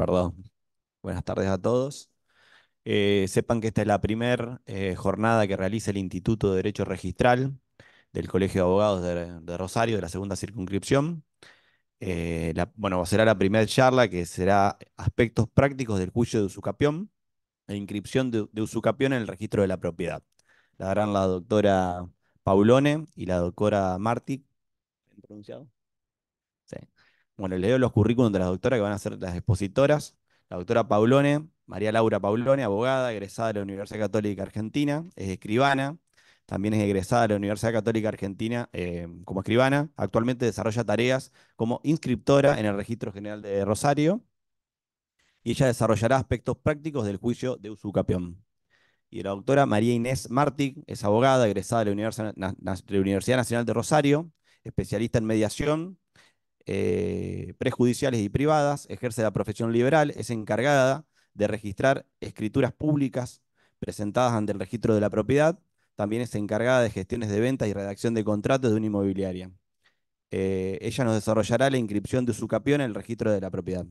Perdón. Buenas tardes a todos. Eh, sepan que esta es la primera eh, jornada que realiza el Instituto de Derecho Registral del Colegio de Abogados de, Rosario, de la segunda circunscripción. Eh, bueno, será la primera charla que será aspectos prácticos del juicio de usucapión e inscripción de, usucapión en el registro de la propiedad. La darán la doctora Paulone y la doctora Marti. ¿Pronunciado? Bueno, le leo los currículums de las doctoras que van a ser las expositoras. La doctora Paulone, María Laura Paulone, abogada, egresada de la Universidad Católica Argentina, es escribana, también es egresada de la Universidad Católica Argentina eh, como escribana. Actualmente desarrolla tareas como inscriptora en el Registro General de Rosario y ella desarrollará aspectos prácticos del juicio de usucapión. Y la doctora María Inés Martí, es abogada, egresada de la Universidad Nacional de Rosario, especialista en mediación, eh, prejudiciales y privadas, ejerce la profesión liberal, es encargada de registrar escrituras públicas presentadas ante el registro de la propiedad, también es encargada de gestiones de ventas y redacción de contratos de una inmobiliaria. Eh, ella nos desarrollará la inscripción de su capión en el registro de la propiedad.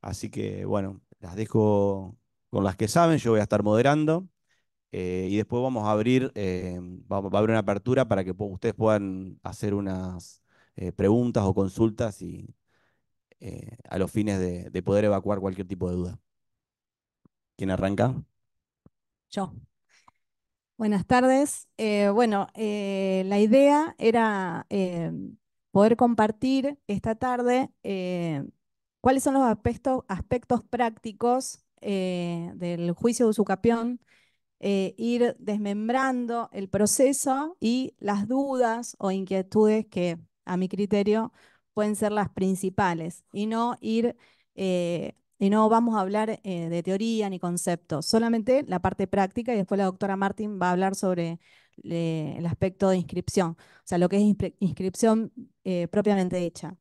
Así que, bueno, las dejo con las que saben, yo voy a estar moderando. Eh, y después vamos a abrir, a abrir una apertura para que ustedes puedan hacer unas, eh, preguntas o consultas y, eh, a los fines de, poder evacuar cualquier tipo de duda. ¿Quién arranca? Yo. Buenas tardes. Eh, bueno, la idea era poder compartir esta tarde cuáles son los aspectos, prácticos del juicio de usucapión ir desmembrando el proceso y las dudas o inquietudes que a mi criterio, pueden ser las principales y no ir, eh, y no vamos a hablar eh, de teoría ni conceptos, solamente la parte práctica y después la doctora Martín va a hablar sobre eh, el aspecto de inscripción, o sea, lo que es inscripción propiamente hecha.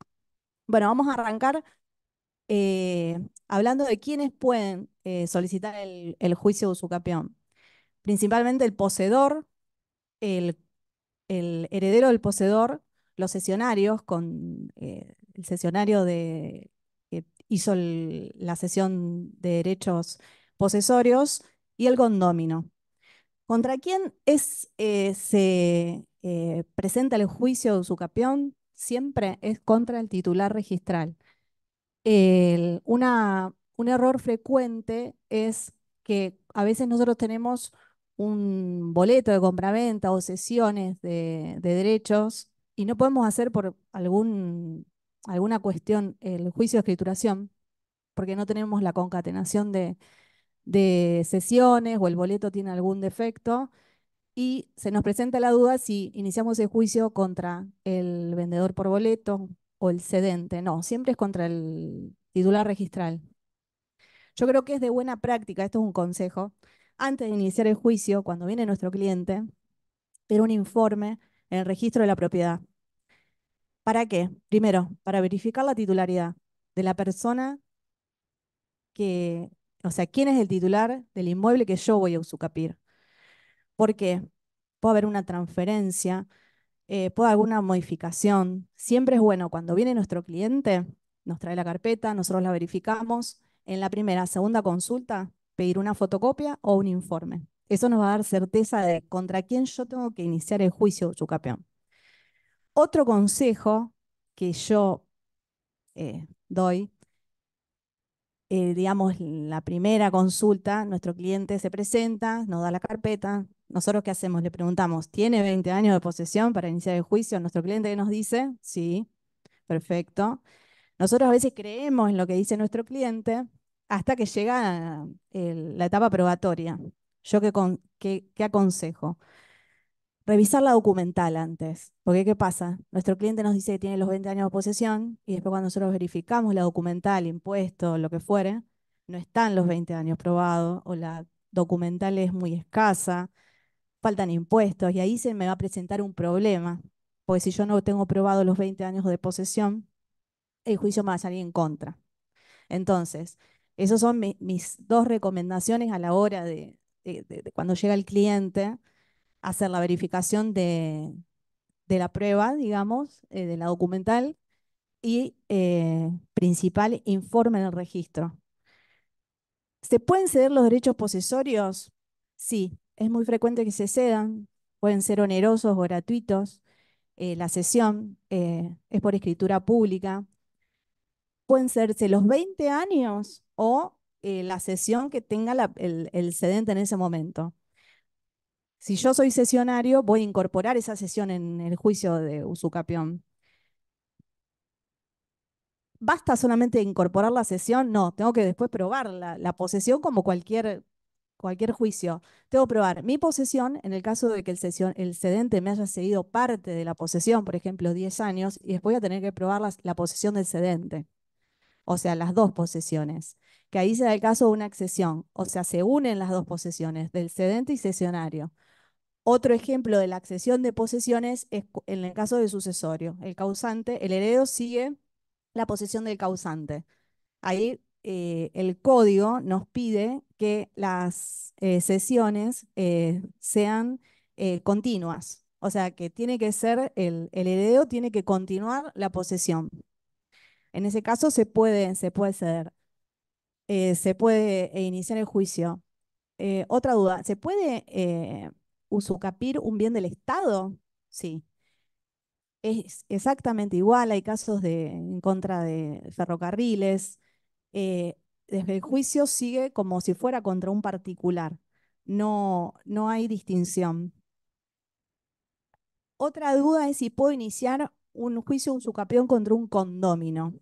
Bueno, vamos a arrancar hablando de quiénes pueden solicitar el, juicio de usucapión. Principalmente el poseedor, el, el heredero del poseedor, los sesionarios con eh, el sesionario de, que hizo la sesión de derechos posesorios y el condomino. ¿Contra quién es, eh, se eh, presenta el juicio de capión Siempre es contra el titular registral. un error frecuente es que a veces nosotros tenemos un boleto de compraventa o sesiones de derechos y no podemos hacer por algún, alguna cuestión el juicio de escrituración, porque no tenemos la concatenación de, sesiones o el boleto tiene algún defecto, y se nos presenta la duda si iniciamos el juicio contra el vendedor por boleto o el cedente. No, siempre es contra el titular registral. Yo creo que es de buena práctica, esto es un consejo, antes de iniciar el juicio, cuando viene nuestro cliente, era un informe en el registro de la propiedad. ¿Para qué? Primero, para verificar la titularidad de la persona que, o sea, quién es el titular del inmueble que yo voy a usucapir. ¿Por qué? Puede haber una transferencia, eh, puede haber alguna modificación. Siempre es bueno cuando viene nuestro cliente, nos trae la carpeta, nosotros la verificamos. En la primera, segunda consulta, pedir una fotocopia o un informe. Eso nos va a dar certeza de contra quién yo tengo que iniciar el juicio, Yucapeón. Otro consejo que yo eh, doy, eh, digamos, la primera consulta, nuestro cliente se presenta, nos da la carpeta, nosotros qué hacemos, le preguntamos, ¿tiene 20 años de posesión para iniciar el juicio? Nuestro cliente nos dice, sí, perfecto. Nosotros a veces creemos en lo que dice nuestro cliente hasta que llega eh, la etapa probatoria. ¿Yo qué, aconsejo? Revisar la documental antes, porque ¿qué pasa? Nuestro cliente nos dice que tiene los 20 años de posesión y después cuando nosotros verificamos la documental, impuesto, lo que fuere, no están los 20 años probados o la documental es muy escasa, faltan impuestos y ahí se me va a presentar un problema, porque si yo no tengo probado los 20 años de posesión, el juicio me va a salir en contra. Entonces, esas son mis dos recomendaciones a la hora de, cuando llega el cliente, hacer la verificación de, la prueba, digamos, eh, de la documental y eh, principal informe en el registro. ¿Se pueden ceder los derechos posesorios? Sí, es muy frecuente que se cedan, pueden ser onerosos o gratuitos. Eh, la cesión es por escritura pública. Pueden serse los 20 años o eh, la sesión que tenga el, sedente en ese momento. Si yo soy sesionario, voy a incorporar esa sesión en el juicio de usucapión. ¿Basta solamente incorporar la sesión? No, tengo que después probar la, posesión como cualquier, cualquier, juicio. Tengo que probar mi posesión en el caso de que el, sesión, sedente me haya cedido parte de la posesión, por ejemplo, 10 años, y después voy a tener que probar la posesión del sedente. O sea, las dos posesiones que ahí se el caso de una accesión, o sea, se unen las dos posesiones, del cedente y sesionario. Otro ejemplo de la accesión de posesiones es en el caso de sucesorio. El causante, el heredero sigue la posesión del causante. Ahí eh, el código nos pide que las eh, sesiones eh, sean continuas, o sea, que tiene que ser, el, heredero tiene que continuar la posesión. En ese caso se puede, se puede ceder. Eh, se puede eh, iniciar el juicio. Eh, otra duda, ¿se puede usucapir un bien del Estado? Sí. Es exactamente igual, hay casos en contra de ferrocarriles. desde el juicio sigue como si fuera contra un particular. No, no hay distinción. Otra duda es si puedo iniciar un juicio usucapión contra un condómino.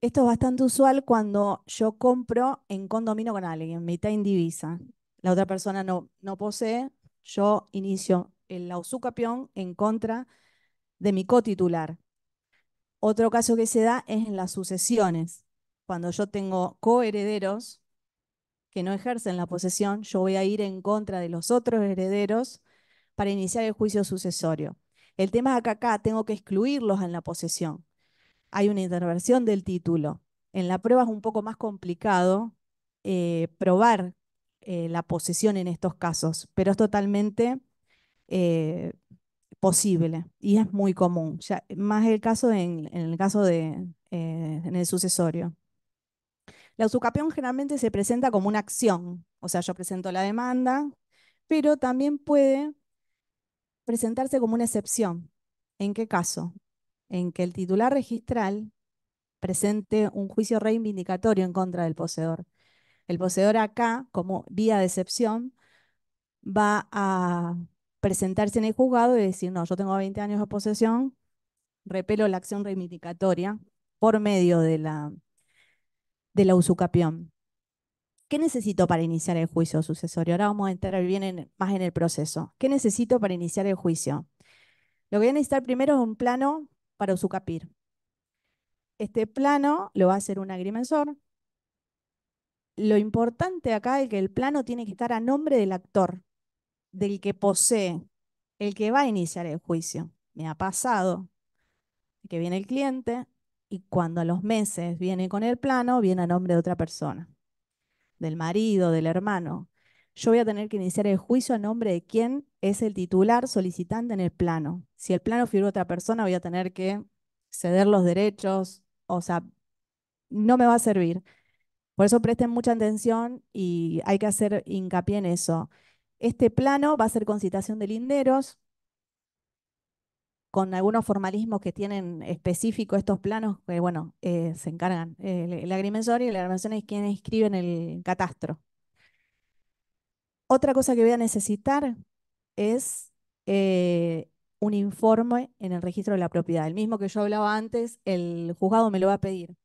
Esto es bastante usual cuando yo compro en condominio con alguien, mitad indivisa. La otra persona no, posee, yo inicio el usucapión en contra de mi cotitular. Otro caso que se da es en las sucesiones. Cuando yo tengo coherederos que no ejercen la posesión, yo voy a ir en contra de los otros herederos para iniciar el juicio sucesorio. El tema es que acá tengo que excluirlos en la posesión hay una intervención del título. En la prueba es un poco más complicado eh, probar eh, la posesión en estos casos, pero es totalmente eh, posible y es muy común, más el caso en, el caso de en el sucesorio. La usucapión generalmente se presenta como una acción, o sea, yo presento la demanda, pero también puede presentarse como una excepción. ¿En qué caso? en que el titular registral presente un juicio reivindicatorio en contra del poseedor. El poseedor acá, como vía de excepción, va a presentarse en el juzgado y decir, no, yo tengo 20 años de posesión, repelo la acción reivindicatoria por medio de la, de usucapión. ¿Qué necesito para iniciar el juicio sucesorio? Ahora vamos a entrar bien más en el proceso. ¿Qué necesito para iniciar el juicio? Lo que voy a necesitar primero es un plano para capir. Este plano lo va a hacer un agrimensor. Lo importante acá es que el plano tiene que estar a nombre del actor, del que posee, el que va a iniciar el juicio. Me ha pasado que viene el cliente y cuando a los meses viene con el plano, viene a nombre de otra persona, del marido, del hermano yo voy a tener que iniciar el juicio a nombre de quién es el titular solicitante en el plano. Si el plano figura otra persona, voy a tener que ceder los derechos, o sea, no me va a servir. Por eso presten mucha atención y hay que hacer hincapié en eso. Este plano va a ser con citación de linderos, con algunos formalismos que tienen específicos estos planos, que bueno, eh, se encargan. Eh, el, agrimensor y la agrimensor es quien escribe en el catastro, otra cosa que voy a necesitar es eh, un informe en el registro de la propiedad. El mismo que yo hablaba antes, el juzgado me lo va a pedir.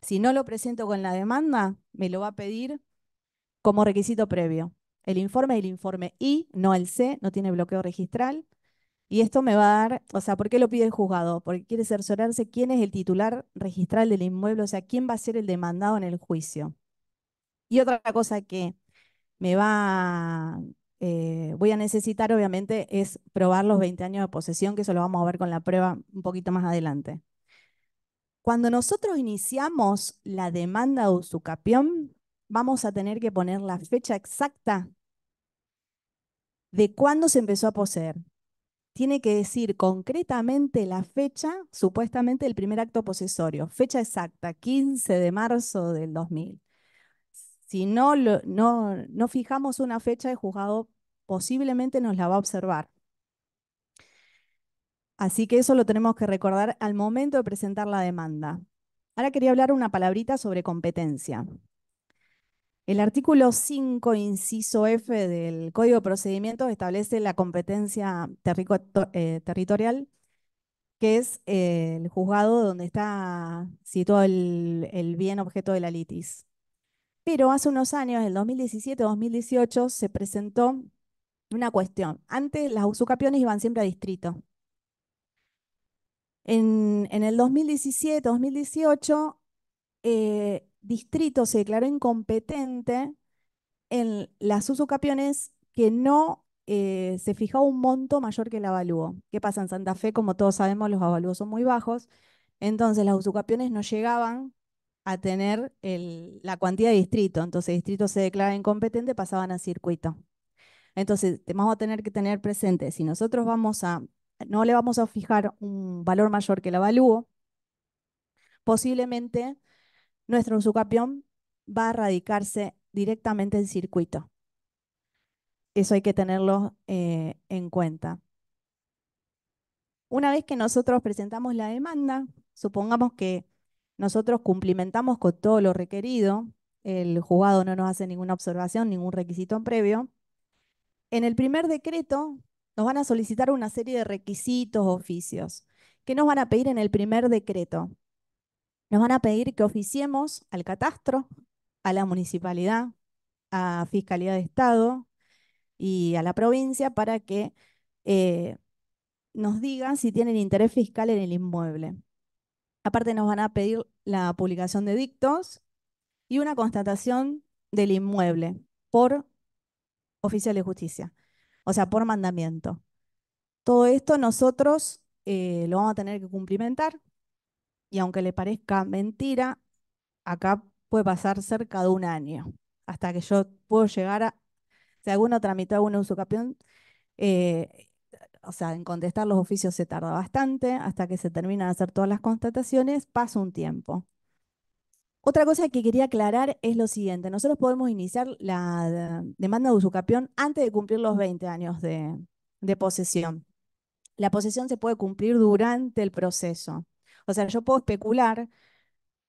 Si no lo presento con la demanda, me lo va a pedir como requisito previo. El informe es el informe I, no el C, no tiene bloqueo registral. Y esto me va a dar, o sea, ¿por qué lo pide el juzgado? Porque quiere cerciorarse quién es el titular registral del inmueble, o sea, quién va a ser el demandado en el juicio. Y otra cosa que me va, eh, voy a necesitar obviamente es probar los 20 años de posesión, que eso lo vamos a ver con la prueba un poquito más adelante. Cuando nosotros iniciamos la demanda de usucapión, vamos a tener que poner la fecha exacta de cuándo se empezó a poseer. Tiene que decir concretamente la fecha, supuestamente, del primer acto posesorio. Fecha exacta, 15 de marzo del 2000. Si no, no, fijamos una fecha, el juzgado posiblemente nos la va a observar. Así que eso lo tenemos que recordar al momento de presentar la demanda. Ahora quería hablar una palabrita sobre competencia. El artículo 5, inciso F del Código de Procedimientos establece la competencia eh, territorial, que es eh, el juzgado donde está situado el bien objeto de la litis. Pero hace unos años, en 2017-2018, se presentó una cuestión. Antes las usucapiones iban siempre a distrito. En, el 2017-2018, eh, distrito se declaró incompetente en las usucapiones que no eh, se fijaba un monto mayor que el avalúo. ¿Qué pasa? En Santa Fe, como todos sabemos, los avalúos son muy bajos. Entonces las usucapiones no llegaban a tener la cuantía de distrito. Entonces, distrito se declara incompetente, pasaban a circuito. Entonces, vamos a tener que tener presente, si nosotros vamos a, no le vamos a fijar un valor mayor que el avalúo, posiblemente nuestro usucapión va a radicarse directamente en circuito. Eso hay que tenerlo eh, en cuenta. Una vez que nosotros presentamos la demanda, supongamos que nosotros cumplimentamos con todo lo requerido, el juzgado no nos hace ninguna observación, ningún requisito en previo. En el primer decreto nos van a solicitar una serie de requisitos, oficios. ¿Qué nos van a pedir en el primer decreto? Nos van a pedir que oficiemos al catastro, a la municipalidad, a Fiscalía de Estado y a la provincia para que eh, nos digan si tienen interés fiscal en el inmueble. Aparte nos van a pedir la publicación de dictos y una constatación del inmueble por oficial de justicia, o sea, por mandamiento. Todo esto nosotros eh, lo vamos a tener que cumplimentar y aunque le parezca mentira, acá puede pasar cerca de un año hasta que yo puedo llegar a, si alguno tramitó de usucapión, capión o sea, en contestar los oficios se tarda bastante, hasta que se terminan de hacer todas las constataciones, pasa un tiempo. Otra cosa que quería aclarar es lo siguiente, nosotros podemos iniciar la demanda de usucapión antes de cumplir los 20 años de, posesión. La posesión se puede cumplir durante el proceso. O sea, yo puedo especular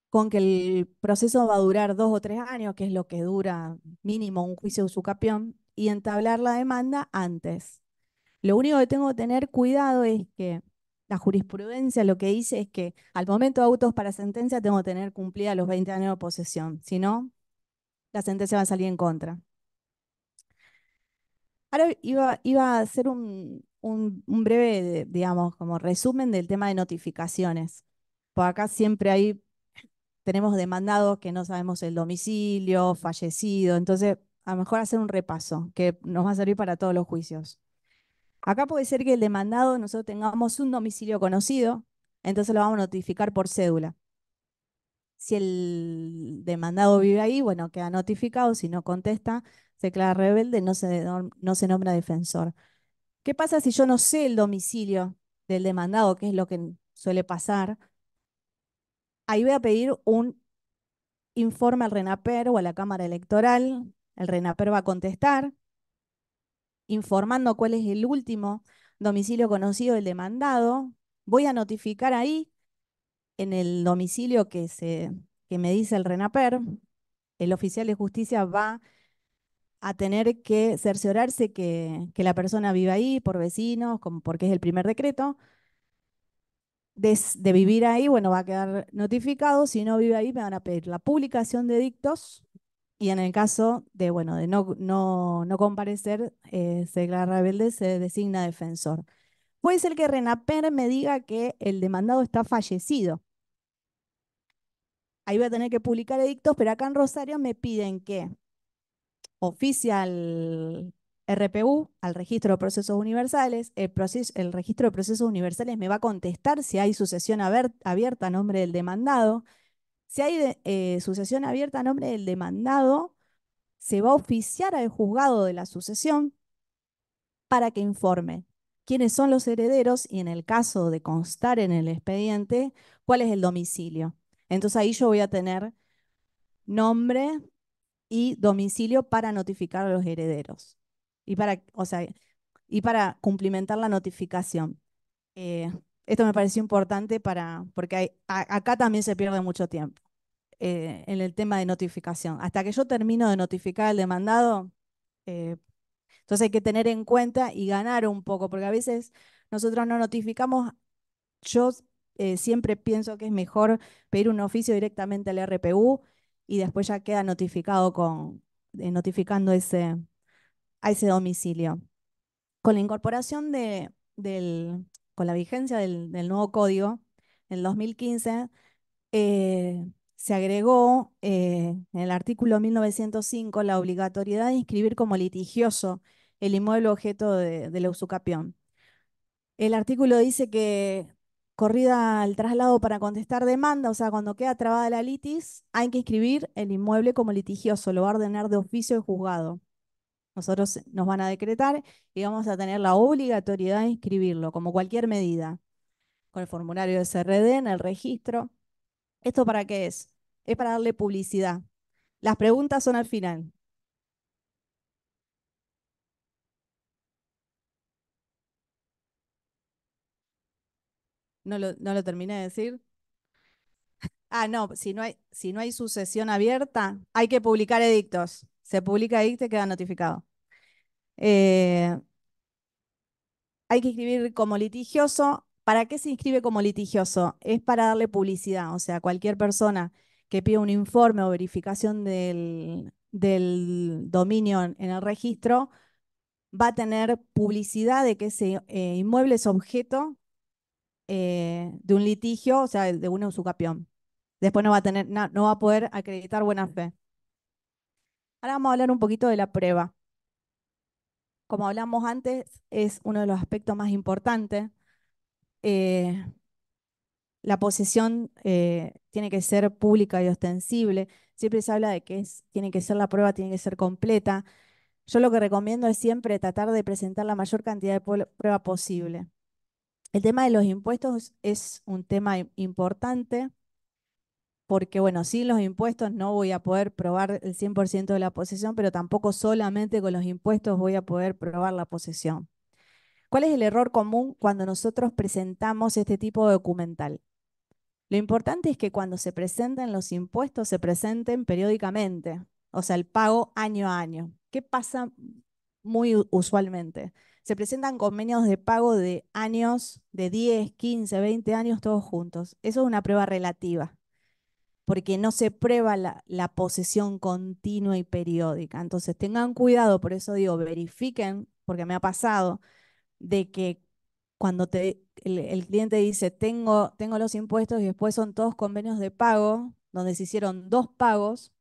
con que el proceso va a durar dos o tres años, que es lo que dura mínimo un juicio de usucapión, y entablar la demanda antes. Lo único que tengo que tener cuidado es que la jurisprudencia lo que dice es que al momento de autos para sentencia tengo que tener cumplida los 20 años de posesión, si no, la sentencia va a salir en contra. Ahora iba, iba a hacer un, breve, digamos, como resumen del tema de notificaciones. Por acá siempre hay, tenemos demandados que no sabemos el domicilio, fallecido, entonces a lo mejor hacer un repaso que nos va a servir para todos los juicios. Acá puede ser que el demandado nosotros tengamos un domicilio conocido, entonces lo vamos a notificar por cédula. Si el demandado vive ahí, bueno, queda notificado, si no contesta, se declara rebelde, no se, no se nombra defensor. ¿Qué pasa si yo no sé el domicilio del demandado, que es lo que suele pasar? Ahí voy a pedir un informe al RENAPER o a la Cámara Electoral. El RENAPER va a contestar, informando cuál es el último domicilio conocido del demandado. Voy a notificar ahí, en el domicilio que, se, que me dice el RENAPER, el oficial de justicia va a tener que cerciorarse que, que la persona viva ahí por vecinos, porque es el primer decreto. De, de vivir ahí, bueno, va a quedar notificado. Si no vive ahí, me van a pedir la publicación de dictos y en el caso de, bueno, de no, no, comparecer, eh, se declara rebelde, se designa defensor. Puede ser que Renaper me diga que el demandado está fallecido. Ahí voy a tener que publicar edictos, pero acá en Rosario me piden que oficial RPU, al registro de procesos universales. El, el, registro de procesos universales me va a contestar si hay sucesión abierta a nombre del demandado. Si hay eh, sucesión abierta a nombre del demandado, se va a oficiar al juzgado de la sucesión para que informe quiénes son los herederos y en el caso de constar en el expediente, cuál es el domicilio. Entonces ahí yo voy a tener nombre y domicilio para notificar a los herederos y para, o sea, y para cumplimentar la notificación. Eh, esto me pareció importante para, porque acá también se pierde mucho tiempo eh, en el tema de notificación. Hasta que yo termino de notificar al demandado, eh, entonces hay que tener en cuenta y ganar un poco, porque a veces nosotros no notificamos. Yo eh, siempre pienso que es mejor pedir un oficio directamente al RPU y después ya queda notificado con, notificando ese, a ese domicilio. Con la incorporación de, del con la vigencia del, nuevo código, en 2015, eh, se agregó eh, en el artículo 1905 la obligatoriedad de inscribir como litigioso el inmueble objeto del de usucapión. El artículo dice que corrida al traslado para contestar demanda, o sea, cuando queda trabada la litis, hay que inscribir el inmueble como litigioso, lo va a ordenar de oficio el juzgado. Nosotros nos van a decretar y vamos a tener la obligatoriedad de inscribirlo, como cualquier medida, con el formulario de CRD en el registro. ¿Esto para qué es? Es para darle publicidad. Las preguntas son al final. No lo, no lo terminé de decir. Ah, no, si no, hay, si no hay sucesión abierta, hay que publicar edictos. Se publica ahí y te queda notificado. Eh, hay que inscribir como litigioso. ¿Para qué se inscribe como litigioso? Es para darle publicidad, o sea, cualquier persona que pida un informe o verificación del, dominio en el registro va a tener publicidad de que ese eh, inmueble es objeto eh, de un litigio, o sea, de un usucapión. Después no va a tener, no va a poder acreditar buena fe. Ahora vamos a hablar un poquito de la prueba. Como hablamos antes, es uno de los aspectos más importantes. Eh, la posesión eh, tiene que ser pública y ostensible. Siempre se habla de que tiene que ser la prueba, tiene que ser completa. Yo lo que recomiendo es siempre tratar de presentar la mayor cantidad de prueba posible. El tema de los impuestos es un tema importante porque bueno, sin los impuestos no voy a poder probar el 100% de la posesión, pero tampoco solamente con los impuestos voy a poder probar la posesión. ¿Cuál es el error común cuando nosotros presentamos este tipo de documental? Lo importante es que cuando se presenten los impuestos, se presenten periódicamente, o sea, el pago año a año. ¿Qué pasa muy usualmente? Se presentan convenios de pago de años, de 10, 15, 20 años, todos juntos. Eso es una prueba relativa porque no se prueba la, posesión continua y periódica. Entonces, tengan cuidado, por eso digo, verifiquen, porque me ha pasado, de que cuando el, cliente dice, tengo, tengo los impuestos y después son todos convenios de pago, donde se hicieron dos pagos,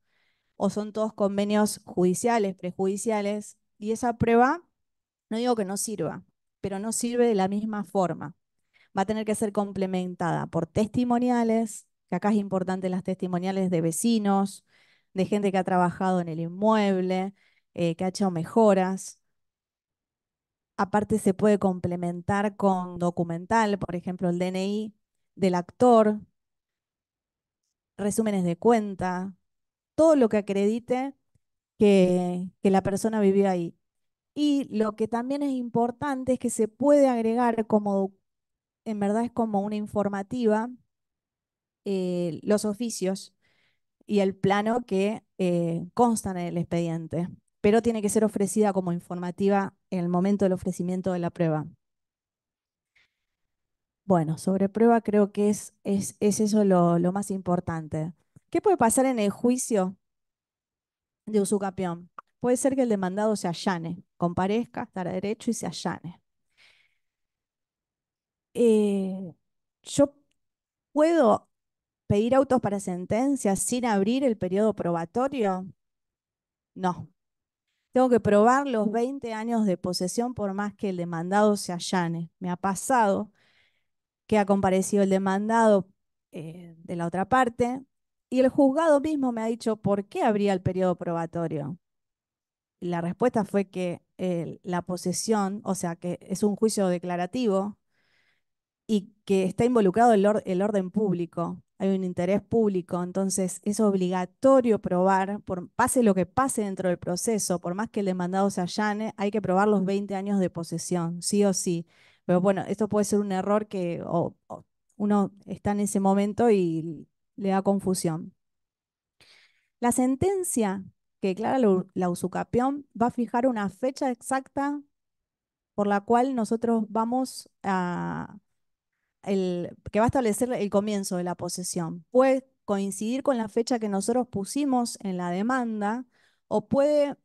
o son todos convenios judiciales, prejudiciales, y esa prueba, no digo que no sirva, pero no sirve de la misma forma. Va a tener que ser complementada por testimoniales, que acá es importante las testimoniales de vecinos, de gente que ha trabajado en el inmueble, eh, que ha hecho mejoras. Aparte se puede complementar con documental, por ejemplo, el DNI del actor, resúmenes de cuenta, todo lo que acredite que, que la persona vivió ahí. Y lo que también es importante es que se puede agregar como, en verdad es como una informativa, eh, los oficios y el plano que eh, constan en el expediente, pero tiene que ser ofrecida como informativa en el momento del ofrecimiento de la prueba. Bueno, sobre prueba creo que es, es, eso lo, más importante. ¿Qué puede pasar en el juicio de usucapión? Puede ser que el demandado se allane, comparezca, estará derecho y se allane. Eh, yo puedo pedir autos para sentencia sin abrir el periodo probatorio? No. Tengo que probar los 20 años de posesión por más que el demandado se allane. Me ha pasado que ha comparecido el demandado eh, de la otra parte y el juzgado mismo me ha dicho, ¿por qué abría el periodo probatorio? la respuesta fue que la posesión, o sea, que es un juicio declarativo y que está involucrado el orden público hay un interés público, entonces es obligatorio probar, por, pase lo que pase dentro del proceso, por más que el demandado se allane, hay que probar los 20 años de posesión, sí o sí. Pero bueno, esto puede ser un error que uno está en ese momento y le da confusión. La sentencia que declara la usucapión va a fijar una fecha exacta por la cual nosotros vamos a que va a establecer el comienzo de la posesión. Puede coincidir con la fecha que nosotros pusimos en la demanda o puede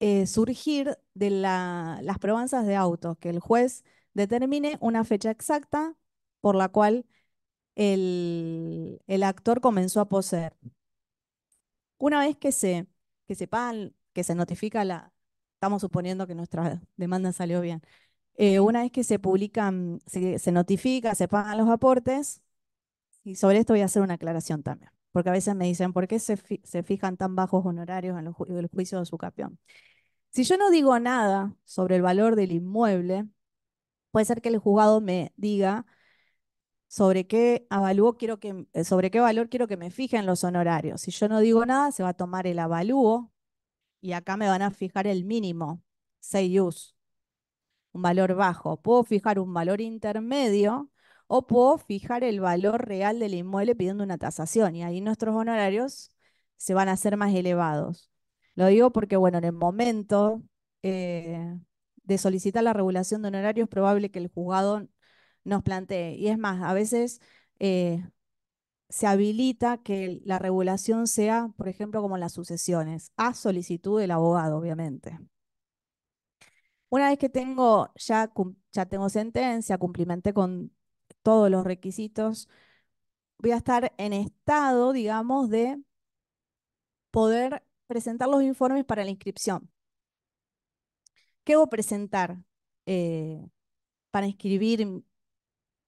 eh, surgir de las probanzas de autos, que el juez determine una fecha exacta por la cual el, actor comenzó a poseer. Una vez que se, que que se notifica la, estamos suponiendo que nuestra demanda salió bien, eh, una vez que se publican, se, notifica, se pagan los aportes, y sobre esto voy a hacer una aclaración también, porque a veces me dicen, ¿por qué se, fijan tan bajos honorarios en los, juicio de su de Si yo no digo nada sobre el valor del inmueble, puede ser que el juzgado me diga sobre qué avalúo quiero que eh, sobre qué valor quiero que me fijen los honorarios. Si yo no digo nada, se va a tomar el avalúo y acá me van a fijar el mínimo, 6 us un valor bajo. Puedo fijar un valor intermedio o puedo fijar el valor real del inmueble pidiendo una tasación y ahí nuestros honorarios se van a hacer más elevados. Lo digo porque, bueno, en el momento eh, de solicitar la regulación de honorarios es probable que el juzgado nos plantee. Y es más, a veces eh, se habilita que la regulación sea, por ejemplo, como en las sucesiones, a solicitud del abogado, obviamente. Una vez que tengo, ya, ya tengo sentencia, cumplimenté con todos los requisitos, voy a estar en estado, digamos, de poder presentar los informes para la inscripción. ¿Qué a presentar eh, para inscribir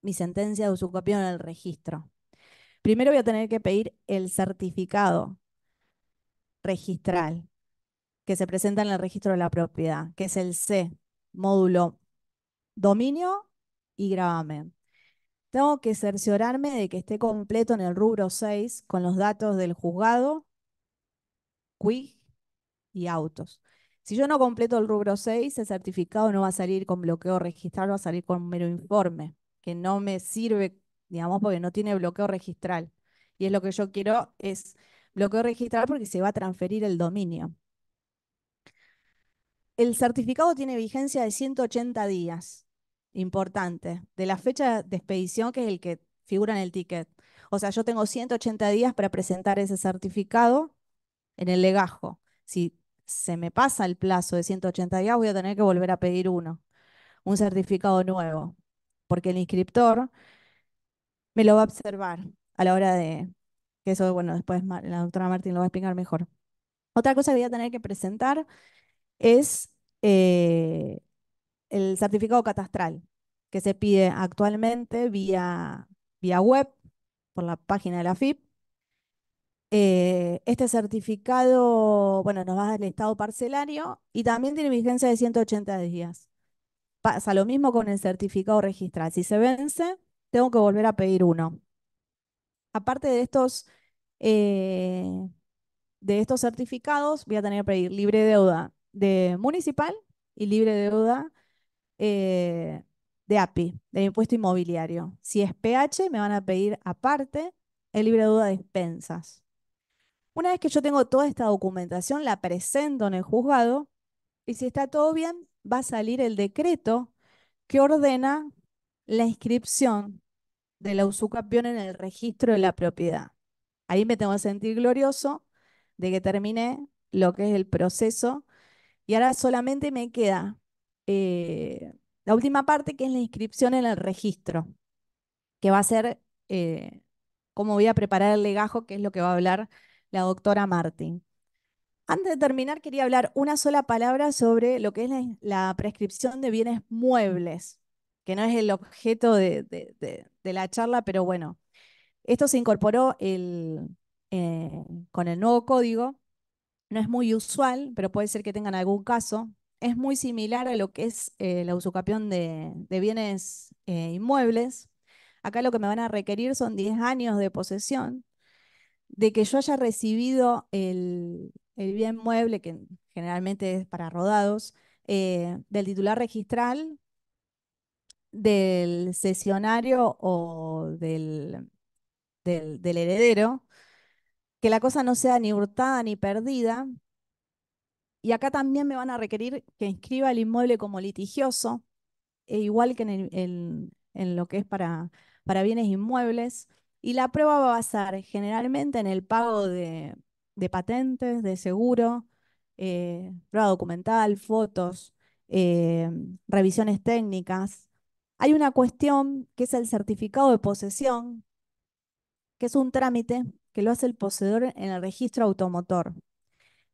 mi sentencia de usucapión en el registro? Primero voy a tener que pedir el certificado registral que se presenta en el registro de la propiedad, que es el C, módulo dominio y gravamen. Tengo que cerciorarme de que esté completo en el rubro 6 con los datos del juzgado, QUIG y autos. Si yo no completo el rubro 6, el certificado no va a salir con bloqueo registral, va a salir con mero informe, que no me sirve, digamos, porque no tiene bloqueo registral. Y es lo que yo quiero, es bloqueo registral porque se va a transferir el dominio el certificado tiene vigencia de 180 días, importante, de la fecha de expedición que es el que figura en el ticket. O sea, yo tengo 180 días para presentar ese certificado en el legajo. Si se me pasa el plazo de 180 días, voy a tener que volver a pedir uno, un certificado nuevo, porque el inscriptor me lo va a observar a la hora de, que eso, bueno, después la doctora Martín lo va a explicar mejor. Otra cosa que voy a tener que presentar es eh, el certificado catastral que se pide actualmente vía, vía web por la página de la FIP. Eh, este certificado, bueno, nos va el estado parcelario y también tiene vigencia de 180 días. Pasa lo mismo con el certificado registral. Si se vence, tengo que volver a pedir uno. Aparte de estos, eh, de estos certificados, voy a tener que pedir libre deuda, de municipal y libre deuda eh, de API, de impuesto inmobiliario. Si es PH, me van a pedir aparte el libre deuda de expensas. Una vez que yo tengo toda esta documentación, la presento en el juzgado y si está todo bien, va a salir el decreto que ordena la inscripción de la usucapión en el registro de la propiedad. Ahí me tengo que sentir glorioso de que terminé lo que es el proceso y ahora solamente me queda eh, la última parte que es la inscripción en el registro, que va a ser eh, cómo voy a preparar el legajo, que es lo que va a hablar la doctora Martín. Antes de terminar, quería hablar una sola palabra sobre lo que es la, prescripción de bienes muebles, que no es el objeto de, la charla, pero bueno, esto se incorporó eh, con el nuevo código no es muy usual, pero puede ser que tengan algún caso. Es muy similar a lo que es eh, la usucapión de, bienes eh, inmuebles. Acá lo que me van a requerir son 10 años de posesión, de que yo haya recibido el, bien mueble, que generalmente es para rodados, eh, del titular registral, del sesionario o del, del heredero, que la cosa no sea ni hurtada ni perdida. Y acá también me van a requerir que inscriba el inmueble como litigioso, e igual que en, lo que es para, para bienes inmuebles. Y la prueba va a basar generalmente en el pago de, patentes, de seguro, eh, prueba documental, fotos, eh, revisiones técnicas. Hay una cuestión que es el certificado de posesión, que es un trámite que lo hace el poseedor en el registro automotor.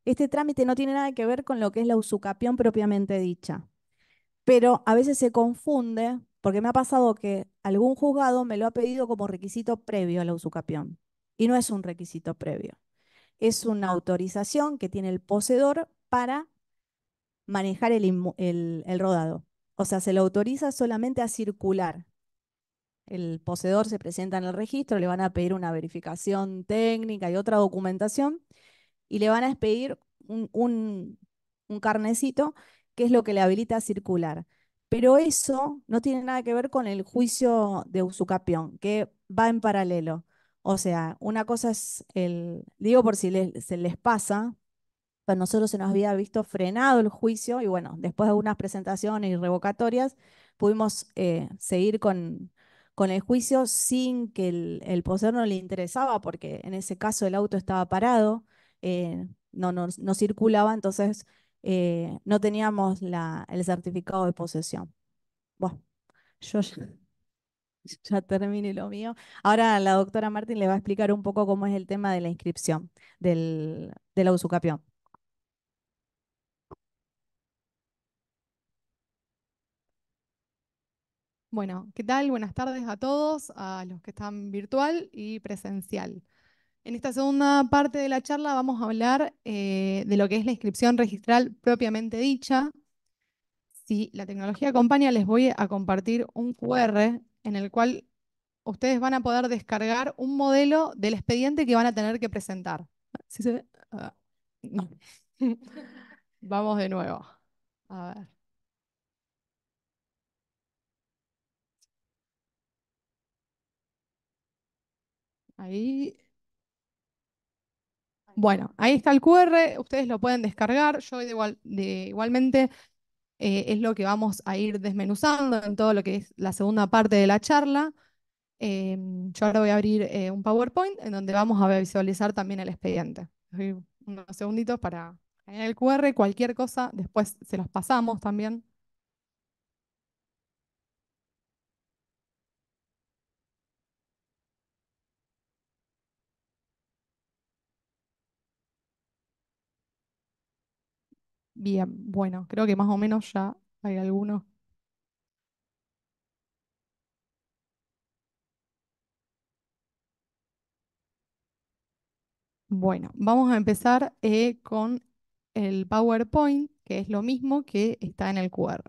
Este trámite no tiene nada que ver con lo que es la usucapión propiamente dicha, pero a veces se confunde porque me ha pasado que algún juzgado me lo ha pedido como requisito previo a la usucapión y no es un requisito previo. Es una autorización que tiene el poseedor para manejar el, el rodado. O sea, se lo autoriza solamente a circular, el poseedor se presenta en el registro, le van a pedir una verificación técnica y otra documentación, y le van a pedir un, carnecito, que es lo que le habilita a circular. Pero eso no tiene nada que ver con el juicio de usucapión, que va en paralelo. O sea, una cosa es el, digo por si se les pasa, para nosotros se nos había visto frenado el juicio y bueno, después de unas presentaciones y revocatorias, pudimos eh, seguir con, con el juicio sin que el, poseer poseedor no le interesaba, porque en ese caso el auto estaba parado, eh, no, no, circulaba, entonces eh, no teníamos el certificado de posesión. Bueno, yo ya, terminé lo mío. Ahora la doctora Martín le va a explicar un poco cómo es el tema de la inscripción del, de usucapión. Bueno, ¿qué tal? Buenas tardes a todos, a los que están virtual y presencial. En esta segunda parte de la charla vamos a hablar eh, de lo que es la inscripción registral propiamente dicha. Si la tecnología acompaña, les voy a compartir un QR en el cual ustedes van a poder descargar un modelo del expediente que van a tener que presentar. Ah, vamos de nuevo. A ver. Ahí. Bueno, ahí está el QR, ustedes lo pueden descargar. Yo igual, igualmente eh, es lo que vamos a ir desmenuzando en todo lo que es la segunda parte de la charla. Em, yo ahora voy a abrir eh, un PowerPoint en donde vamos a visualizar también el expediente. Unos segunditos para el QR, cualquier cosa, después se los pasamos también. Bien, bueno, creo que más o menos ya hay algunos. Bueno, vamos a empezar eh, con el PowerPoint, que es lo mismo que está en el QR.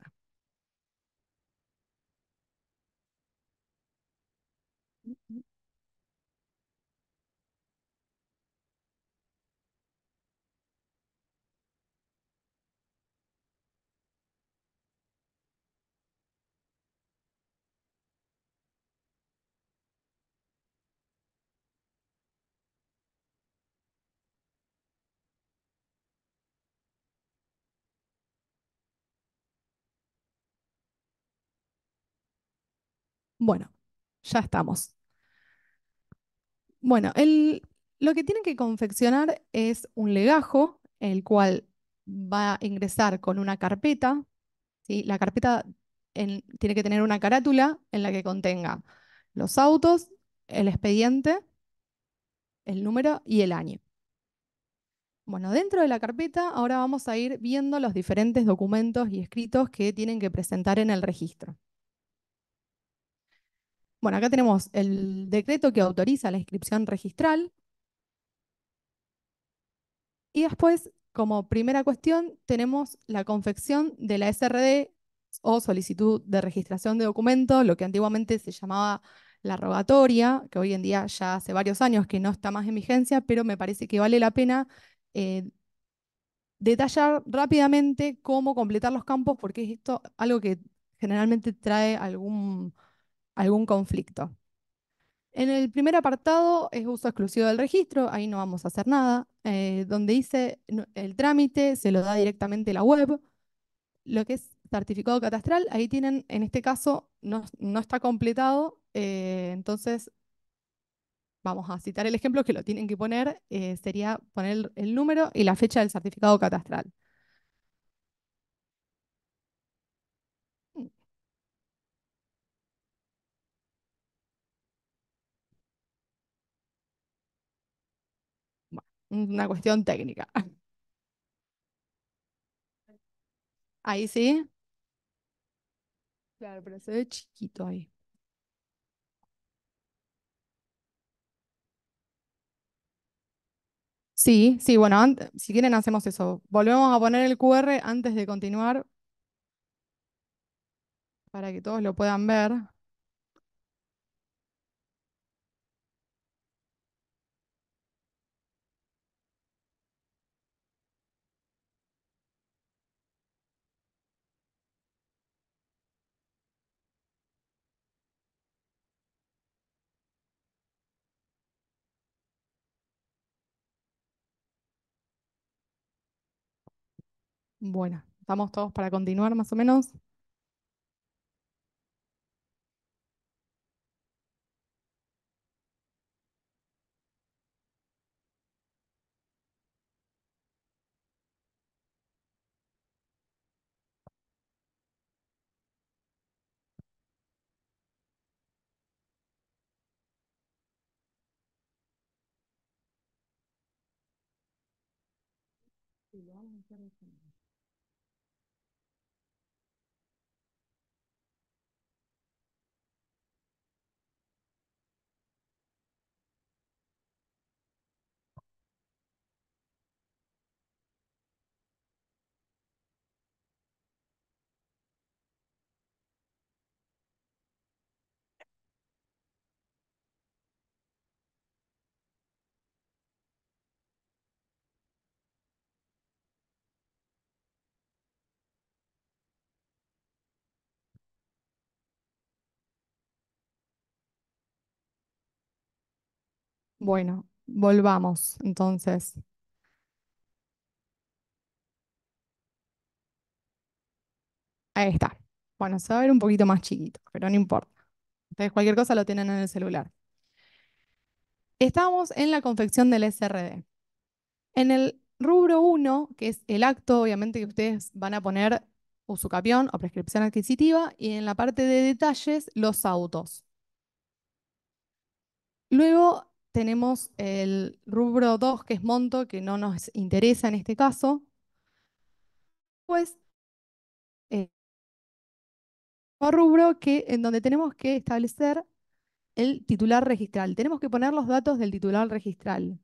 Bueno, ya estamos. Bueno, lo que tienen que confeccionar es un legajo, el cual va a ingresar con una carpeta. La carpeta tiene que tener una carátula en la que contenga los autos, el expediente, el número y el año. Bueno, dentro de la carpeta ahora vamos a ir viendo los diferentes documentos y escritos que tienen que presentar en el registro. Bueno, acá tenemos el decreto que autoriza la inscripción registral. Y después, como primera cuestión, tenemos la confección de la SRD o solicitud de registración de documentos, lo que antiguamente se llamaba la rogatoria, que hoy en día ya hace varios años que no está más en vigencia, pero me parece que vale la pena eh, detallar rápidamente cómo completar los campos, porque es esto algo que generalmente trae algún algún conflicto. En el primer apartado es uso exclusivo del registro, ahí no vamos a hacer nada, eh, donde dice el trámite se lo da directamente la web, lo que es certificado catastral, ahí tienen, en este caso no, está completado, eh, entonces vamos a citar el ejemplo que lo tienen que poner, eh, sería poner el número y la fecha del certificado catastral. una cuestión técnica. Ahí sí. Claro, pero se ve chiquito ahí. Sí, sí, bueno, si quieren hacemos eso. Volvemos a poner el QR antes de continuar para que todos lo puedan ver. Bueno, ¿estamos todos para continuar más o menos? Bueno, volvamos entonces. Ahí está. Bueno, se va a ver un poquito más chiquito, pero no importa. Ustedes cualquier cosa lo tienen en el celular. Estamos en la confección del SRD. En el rubro 1, que es el acto, obviamente que ustedes van a poner usucapión o prescripción adquisitiva, y en la parte de detalles, los autos. Luego tenemos el rubro 2, que es monto, que no nos interesa en este caso. Pues, eh, rubro que, en donde tenemos que establecer el titular registral. Tenemos que poner los datos del titular registral.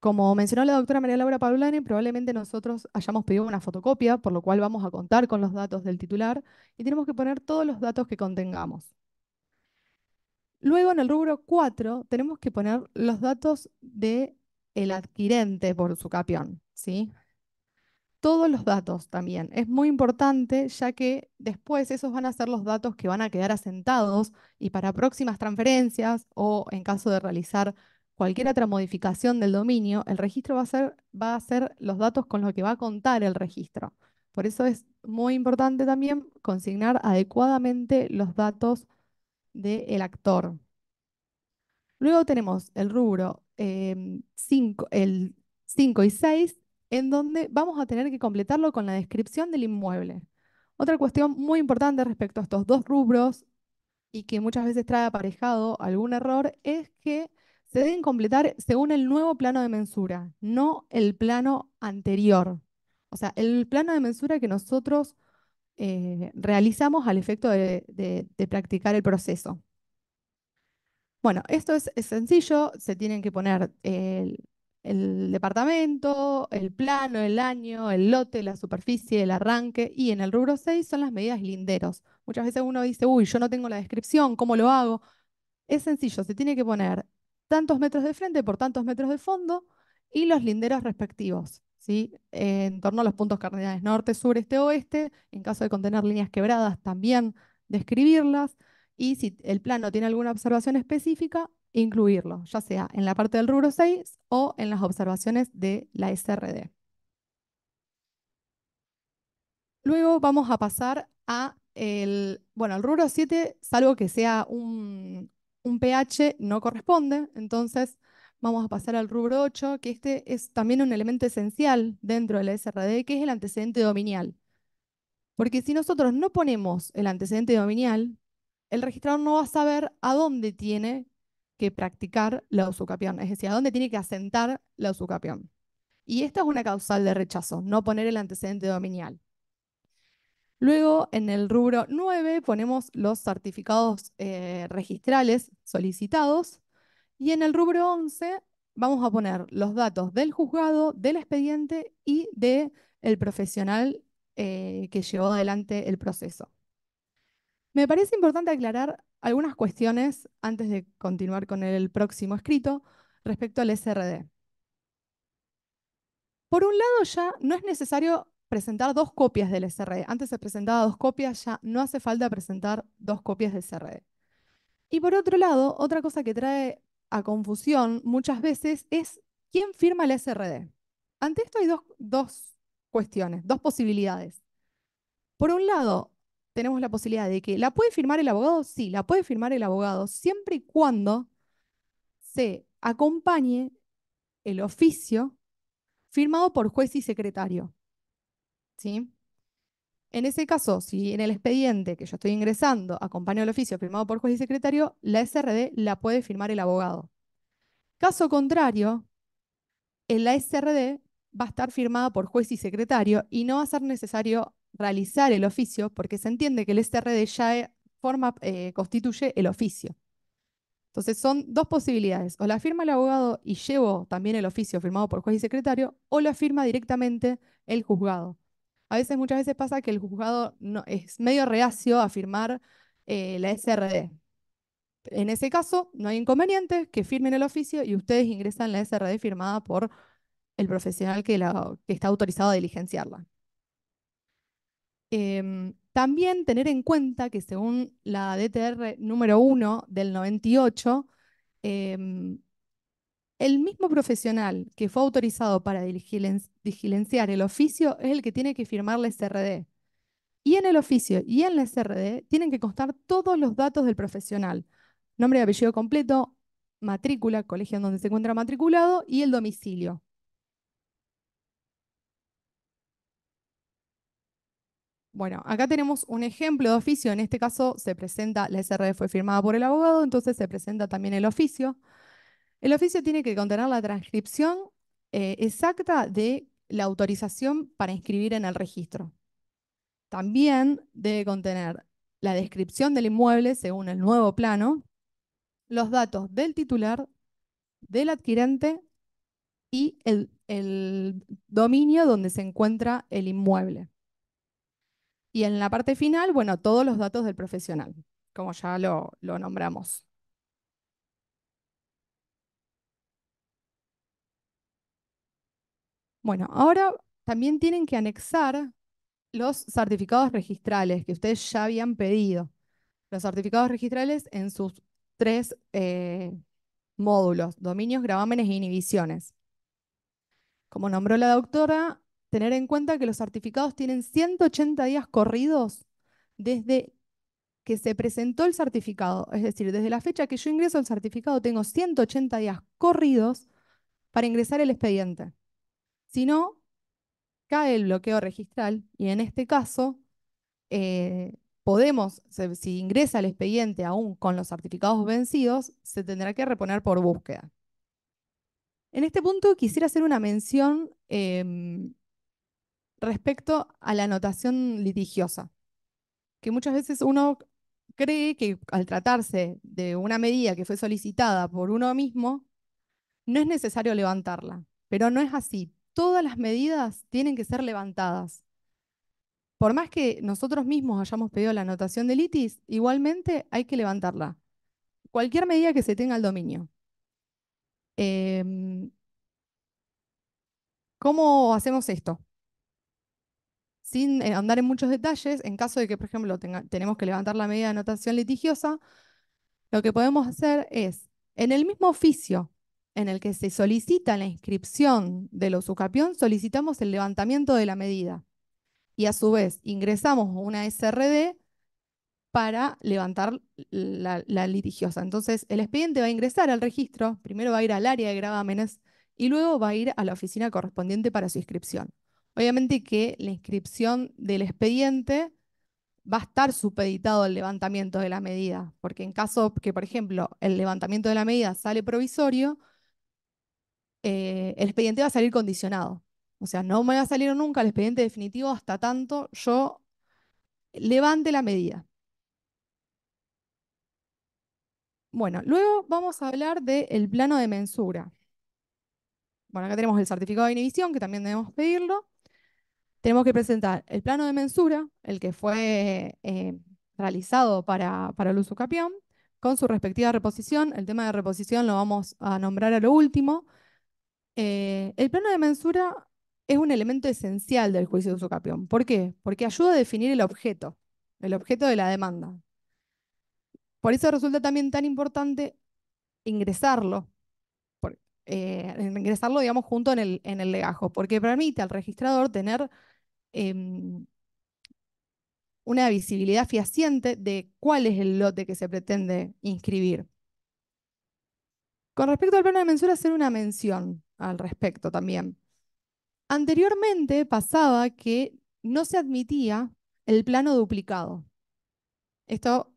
Como mencionó la doctora María Laura Paulani, probablemente nosotros hayamos pedido una fotocopia, por lo cual vamos a contar con los datos del titular y tenemos que poner todos los datos que contengamos. Luego, en el rubro 4, tenemos que poner los datos del el adquirente por su capión, ¿sí? Todos los datos también. Es muy importante, ya que después esos van a ser los datos que van a quedar asentados y para próximas transferencias o en caso de realizar cualquier otra modificación del dominio, el registro va a ser, va a ser los datos con los que va a contar el registro. Por eso es muy importante también consignar adecuadamente los datos del actor. Luego tenemos el rubro 5 em, y 6, en donde vamos a tener que completarlo con la descripción del inmueble. Otra cuestión muy importante respecto a estos dos rubros y que muchas veces trae aparejado algún error es que se deben completar según el nuevo plano de mensura, no el plano anterior. O sea, el plano de mensura que nosotros eh, realizamos al efecto de, practicar el proceso. Bueno, esto es, sencillo, se tienen que poner el, el departamento, el plano, el año, el lote, la superficie, el arranque y en el rubro 6 son las medidas linderos. Muchas veces uno dice, uy, yo no tengo la descripción, ¿cómo lo hago? Es sencillo, se tiene que poner tantos metros de frente por tantos metros de fondo y los linderos respectivos en torno a los puntos cardinales norte, sur, este, oeste. En caso de contener líneas quebradas, también describirlas. Y si el plano tiene alguna observación específica, incluirlo, ya sea en la parte del rubro 6 o en las observaciones de la SRD. Luego vamos a pasar a el, bueno, rubro 7, salvo que sea un, un pH, no corresponde. Entonces, vamos a pasar al rubro 8, que este es también un elemento esencial dentro de la SRD, que es el antecedente dominial. Porque si nosotros no ponemos el antecedente dominial, el registrador no va a saber a dónde tiene que practicar la usucapión, es decir, a dónde tiene que asentar la usucapión. Y esta es una causal de rechazo, no poner el antecedente dominial. Luego, en el rubro 9, ponemos los certificados eh, registrales solicitados, y en el rubro 11 vamos a poner los datos del juzgado, del expediente y del el profesional eh, que llevó adelante el proceso. Me parece importante aclarar algunas cuestiones antes de continuar con el próximo escrito respecto al SRD. Por un lado, ya no es necesario presentar dos copias del SRD. Antes se presentaba dos copias, ya no hace falta presentar dos copias del SRD. Y por otro lado, otra cosa que trae a confusión muchas veces es quién firma el SRD. Ante esto hay dos, dos cuestiones, dos posibilidades. Por un lado, tenemos la posibilidad de que la puede firmar el abogado, sí, la puede firmar el abogado, siempre y cuando se acompañe el oficio firmado por juez y secretario. ¿Sí? En ese caso, si en el expediente que yo estoy ingresando acompaña el oficio firmado por juez y secretario, la SRD la puede firmar el abogado. Caso contrario, en la SRD va a estar firmada por juez y secretario y no va a ser necesario realizar el oficio porque se entiende que el SRD ya eh, forma, eh, constituye el oficio. Entonces son dos posibilidades, o la firma el abogado y llevo también el oficio firmado por juez y secretario, o la firma directamente el juzgado a veces, muchas veces pasa que el juzgado no, es medio reacio a firmar eh, la SRD. En ese caso, no hay inconveniente que firmen el oficio y ustedes ingresan la SRD firmada por el profesional que, la, está autorizado a diligenciarla. Em, también tener en cuenta que según la DTR número 1 del 98, el mismo profesional que fue autorizado para vigilenciar el oficio es el que tiene que firmar la SRD. Y en el oficio y en la SRD tienen que constar todos los datos del profesional. Nombre y apellido completo, matrícula, colegio en donde se encuentra matriculado y el domicilio. Bueno, acá tenemos un ejemplo de oficio. En este caso se presenta, la SRD fue firmada por el abogado, entonces se presenta también el oficio. El oficio tiene que contener la transcripción eh, exacta de la autorización para inscribir en el registro. También debe contener la descripción del inmueble según el nuevo plano, los datos del titular, del adquirente y el, dominio donde se encuentra el inmueble. Y en la parte final, bueno, todos los datos del profesional, como ya lo nombramos. Bueno, ahora también tienen que anexar los certificados registrales que ustedes ya habían pedido. Los certificados registrales en sus tres eh, módulos, dominios, gravámenes e inhibiciones. Como nombró la doctora, tener en cuenta que los certificados tienen 180 días corridos desde que se presentó el certificado. Es decir, desde la fecha que yo ingreso el certificado, tengo 180 días corridos para ingresar el expediente. Si no, cae el bloqueo registral y en este caso eh, podemos, si ingresa el expediente aún con los certificados vencidos, se tendrá que reponer por búsqueda. En este punto quisiera hacer una mención em, respecto a la anotación litigiosa, que muchas veces uno cree que al tratarse de una medida que fue solicitada por uno mismo, no es necesario levantarla, pero no es así todas las medidas tienen que ser levantadas. Por más que nosotros mismos hayamos pedido la anotación de litis, igualmente hay que levantarla. Cualquier medida que se tenga el dominio. Em, ¿Cómo hacemos esto? Sin eh, andar en muchos detalles, en caso de que, por ejemplo, tengamos tenemos que levantar la medida de anotación litigiosa, lo que podemos hacer es, en el mismo oficio en el que se solicita la inscripción de los usucapión, solicitamos el levantamiento de la medida y a su vez ingresamos una SRD para levantar la, la, litigiosa. Entonces, el expediente va a ingresar al registro, primero va a ir al área de gravámenes y luego va a ir a la oficina correspondiente para su inscripción. Obviamente que la inscripción del expediente va a estar supeditado al levantamiento de la medida, porque en caso que, por ejemplo, el levantamiento de la medida sale provisorio, eh, el expediente va a salir condicionado. O sea, no me va a salir nunca el expediente definitivo hasta tanto yo levante la medida. Bueno, luego vamos a hablar del plano de mensura. Bueno, acá tenemos el certificado de inhibición, que también debemos pedirlo. Tenemos que presentar el plano de mensura, el que fue eh, realizado para, para el capión, con su respectiva reposición. El tema de reposición lo vamos a nombrar a lo último. Eh, el plano de mensura es un elemento esencial del juicio de usucapión. ¿Por qué? Porque ayuda a definir el objeto, el objeto de la demanda. Por eso resulta también tan importante ingresarlo, eh, ingresarlo, digamos, junto en el, en el legajo, porque permite al registrador tener em, una visibilidad fehaciente de cuál es el lote que se pretende inscribir. Con respecto al plano de mensura, hacer una mención al respecto también. Anteriormente pasaba que no se admitía el plano duplicado. Esto,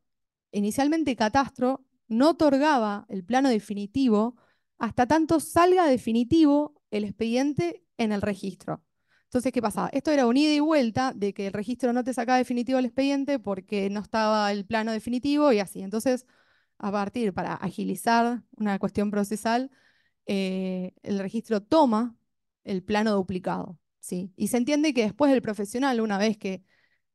inicialmente Catastro no otorgaba el plano definitivo hasta tanto salga definitivo el expediente en el registro. Entonces, ¿qué pasaba? Esto era un ida y vuelta de que el registro no te sacaba definitivo el expediente porque no estaba el plano definitivo y así. Entonces, a partir, para agilizar una cuestión procesal, eh, el registro toma el plano duplicado. ¿sí? Y se entiende que después el profesional, una vez que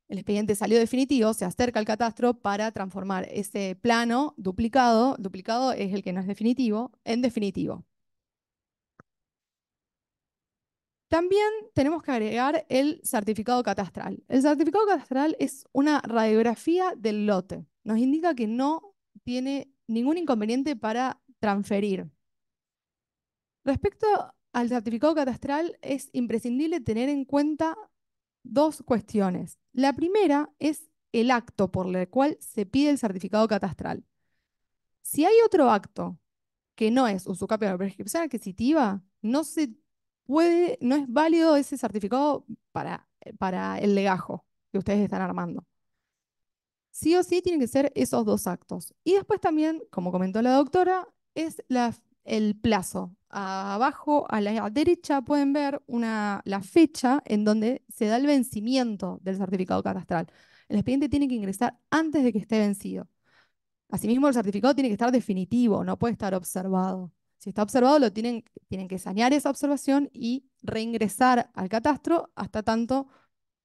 el expediente salió definitivo, se acerca al catastro para transformar ese plano duplicado, duplicado es el que no es definitivo, en definitivo. También tenemos que agregar el certificado catastral. El certificado catastral es una radiografía del lote. Nos indica que no tiene ningún inconveniente para transferir Respecto al certificado catastral, es imprescindible tener en cuenta dos cuestiones. La primera es el acto por el cual se pide el certificado catastral. Si hay otro acto que no es de la prescripción adquisitiva, no se puede, no es válido ese certificado para, el legajo que ustedes están armando. Sí o sí tienen que ser esos dos actos. Y después también, como comentó la doctora, es el plazo abajo a la derecha pueden ver la fecha en donde se da el vencimiento del certificado catastral. El expediente tiene que ingresar antes de que esté vencido. Asimismo, el certificado tiene que estar definitivo, no puede estar observado. Si está observado, lo tienen, tienen que sanear esa observación y reingresar al catastro hasta tanto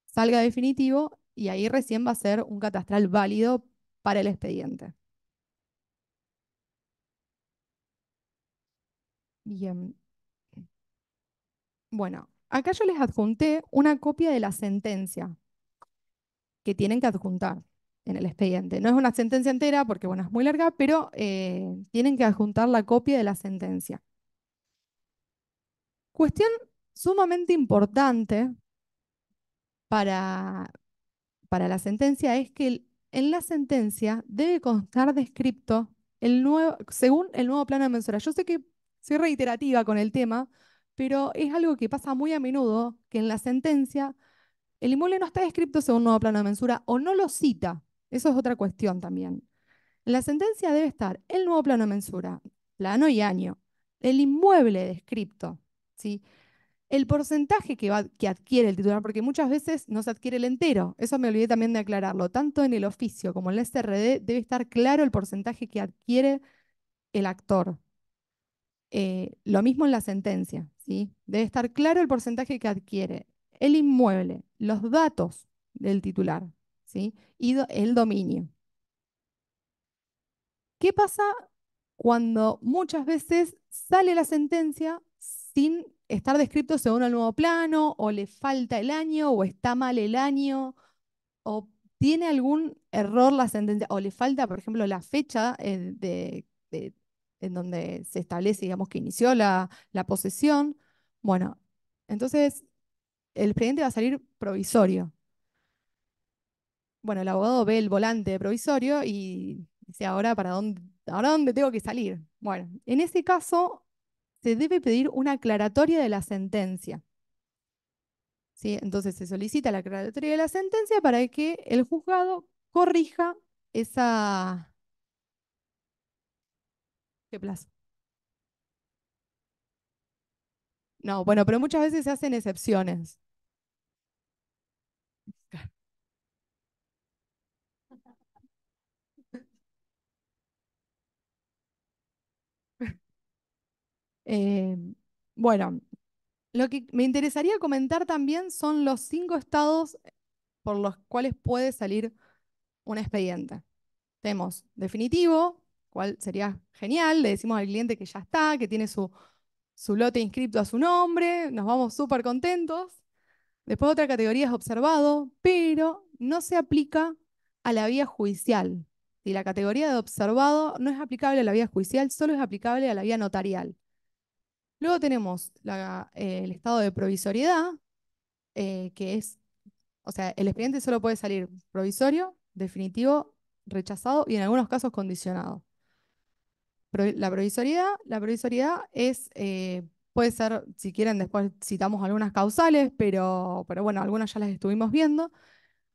salga definitivo y ahí recién va a ser un catastral válido para el expediente. Bien. Em, bueno, acá yo les adjunté una copia de la sentencia que tienen que adjuntar en el expediente. No es una sentencia entera porque, bueno, es muy larga, pero eh, tienen que adjuntar la copia de la sentencia. Cuestión sumamente importante para, para la sentencia es que en la sentencia debe constar descripto el nuevo, según el nuevo plano de mensura. Yo sé que soy reiterativa con el tema, pero es algo que pasa muy a menudo, que en la sentencia el inmueble no está descrito según nuevo plano de mensura o no lo cita. Eso es otra cuestión también. En la sentencia debe estar el nuevo plano de mensura, plano y año, el inmueble descrito, ¿sí? el porcentaje que, que adquiere el titular, porque muchas veces no se adquiere el entero. Eso me olvidé también de aclararlo. Tanto en el oficio como en la SRD debe estar claro el porcentaje que adquiere el actor. Eh, lo mismo en la sentencia. ¿sí? Debe estar claro el porcentaje que adquiere el inmueble, los datos del titular ¿sí? y el dominio. ¿Qué pasa cuando muchas veces sale la sentencia sin estar descrito según el nuevo plano, o le falta el año, o está mal el año, o tiene algún error la sentencia, o le falta, por ejemplo, la fecha eh, de, en donde se establece, digamos, que inició la, posesión. Bueno, entonces el expediente va a salir provisorio. Bueno, el abogado ve el volante provisorio y dice, ¿ahora para dónde, ahora dónde tengo que salir? Bueno, en ese caso se debe pedir una aclaratoria de la sentencia. ¿Sí? Entonces se solicita la aclaratoria de la sentencia para que el juzgado corrija esa, plazo? No, bueno, pero muchas veces se hacen excepciones. Eh, bueno, lo que me interesaría comentar también son los cinco estados por los cuales puede salir un expediente. Tenemos definitivo, cual sería genial. Le decimos al cliente que ya está, que tiene su, lote inscrito a su nombre, nos vamos súper contentos. Después otra categoría es observado, pero no se aplica a la vía judicial. Y la categoría de observado no es aplicable a la vía judicial, solo es aplicable a la vía notarial. Luego tenemos eh, el estado de provisoriedad, eh, que es, o sea, el expediente solo puede salir provisorio, definitivo, rechazado y en algunos casos condicionado la provisoriedad. La provisoriedad es, eh, puede ser, si quieren, después citamos algunas causales, pero, pero bueno, algunas ya las estuvimos viendo.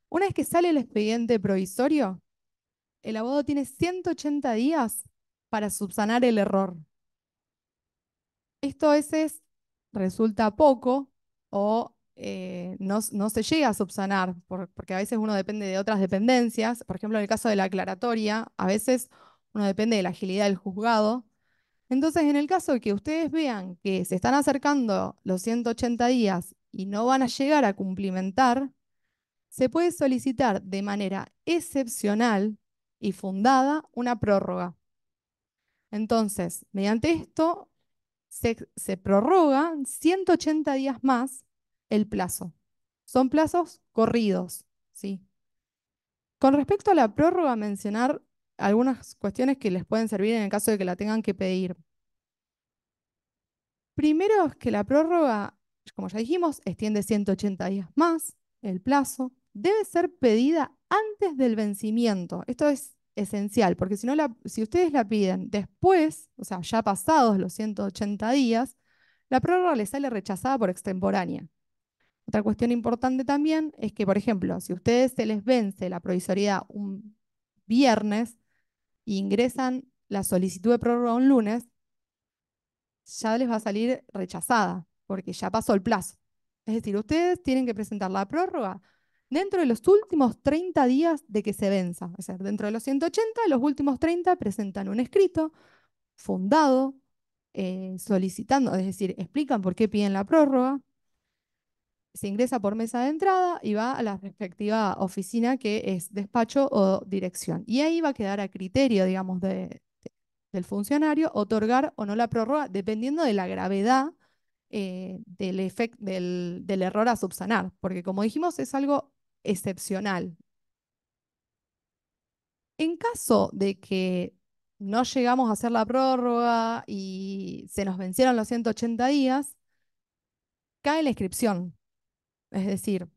Una vez que sale el expediente provisorio, el abogado tiene 180 días para subsanar el error. Esto a veces resulta poco o eh, no, se llega a subsanar, porque a veces uno depende de otras dependencias. Por ejemplo, en el caso de la aclaratoria, a veces uno depende de la agilidad del juzgado. Entonces, en el caso de que ustedes vean que se están acercando los 180 días y no van a llegar a cumplimentar, se puede solicitar de manera excepcional y fundada una prórroga. Entonces, mediante esto, se, se prorroga 180 días más el plazo. Son plazos corridos, ¿sí? Con respecto a la prórroga, mencionar algunas cuestiones que les pueden servir en el caso de que la tengan que pedir. Primero es que la prórroga, como ya dijimos, extiende 180 días más el plazo. Debe ser pedida antes del vencimiento. Esto es esencial, porque si, no la, si ustedes la piden después, o sea, ya pasados los 180 días, la prórroga les sale rechazada por extemporánea. Otra cuestión importante también es que, por ejemplo, si a ustedes se les vence la provisoriedad un viernes, ingresan la solicitud de prórroga un lunes, ya les va a salir rechazada, porque ya pasó el plazo. Es decir, ustedes tienen que presentar la prórroga dentro de los últimos 30 días de que se venza. Es decir, dentro de los 180, los últimos 30 presentan un escrito fundado, eh, solicitando, es decir, explican por qué piden la prórroga, se ingresa por mesa de entrada y va a la respectiva oficina que es despacho o dirección. Y ahí va a quedar a criterio, digamos, del funcionario otorgar o no la prórroga, dependiendo de la gravedad eh, del, del, del error a subsanar, porque como dijimos, es algo excepcional. En caso de que no llegamos a hacer la prórroga y se nos vencieron los 180 días, cae la inscripción es decir,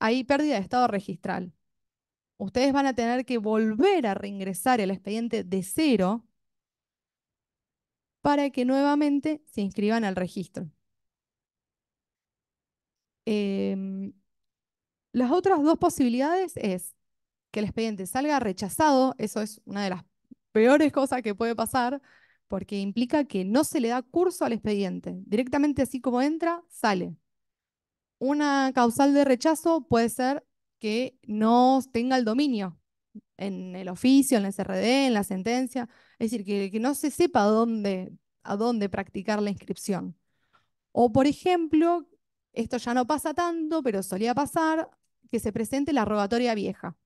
hay pérdida de estado registral. Ustedes van a tener que volver a reingresar el expediente de cero para que nuevamente se inscriban al registro. Em, las otras dos posibilidades es que el expediente salga rechazado, eso es una de las peores cosas que puede pasar, porque implica que no se le da curso al expediente, directamente así como entra, sale una causal de rechazo puede ser que no tenga el dominio en el oficio, en la SRD, en la sentencia, es decir, que, no se sepa dónde, a dónde practicar la inscripción. O, por ejemplo, esto ya no pasa tanto, pero solía pasar que se presente la rogatoria vieja,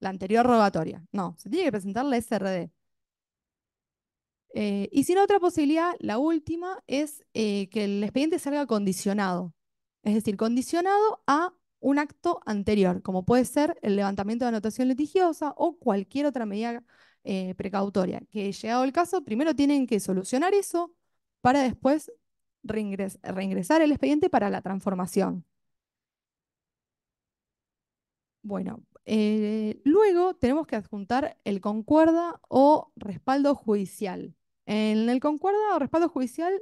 la anterior rogatoria. No, se tiene que presentar la SRD. Eh, y sin otra posibilidad, la última es eh, que el expediente salga condicionado es decir, condicionado a un acto anterior, como puede ser el levantamiento de anotación litigiosa o cualquier otra medida eh, precautoria, que llegado el caso, primero tienen que solucionar eso para después reingresar el expediente para la transformación. Bueno, eh, luego tenemos que adjuntar el concuerda o respaldo judicial. En el concuerda o respaldo judicial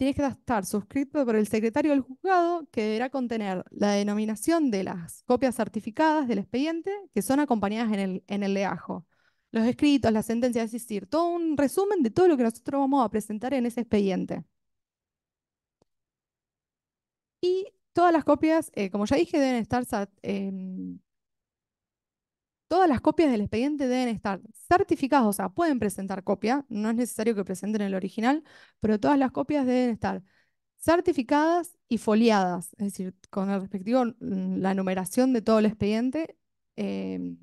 tiene que estar suscrito por el secretario del juzgado, que deberá contener la denominación de las copias certificadas del expediente que son acompañadas en el, en el leajo. Los escritos, la sentencia es decir, todo un resumen de todo lo que nosotros vamos a presentar en ese expediente. Y todas las copias, eh, como ya dije, deben estar em, Todas las copias del expediente deben estar certificadas, o sea, pueden presentar copia, no es necesario que presenten el original, pero todas las copias deben estar certificadas y foliadas, es decir, con el respectivo mm, la numeración de todo el expediente em,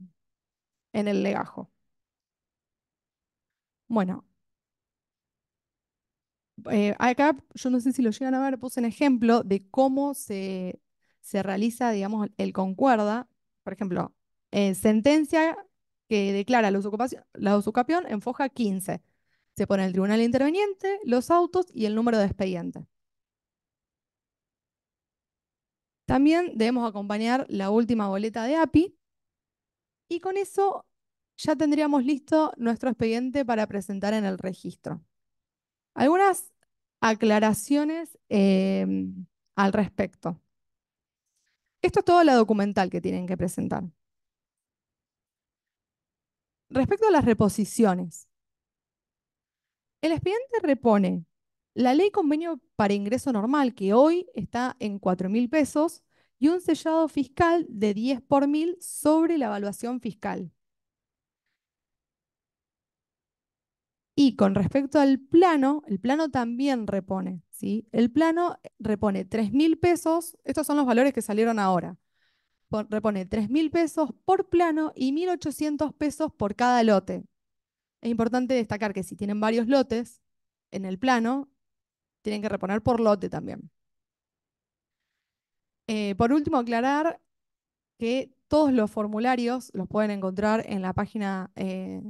en el legajo. Bueno, eh, acá yo no sé si lo llegan a ver, puse un ejemplo de cómo se, se realiza, digamos, el concuerda. Por ejemplo, eh, sentencia que declara la, la usucapión en foja 15. Se pone el tribunal interveniente, los autos y el número de expediente. También debemos acompañar la última boleta de API y con eso ya tendríamos listo nuestro expediente para presentar en el registro. Algunas aclaraciones em, al respecto. Esto es toda la documental que tienen que presentar. Respecto a las reposiciones, el expediente repone la ley convenio para ingreso normal, que hoy está en 4.000 mil pesos, y un sellado fiscal de 10 por mil sobre la evaluación fiscal. Y con respecto al plano, el plano también repone, ¿sí? El plano repone 3.000 mil pesos, estos son los valores que salieron ahora, repone 3.000 pesos por plano y 1.800 pesos por cada lote. Es importante destacar que si tienen varios lotes en el plano, tienen que reponer por lote también. Eh, por último, aclarar que todos los formularios los pueden encontrar en la página eh,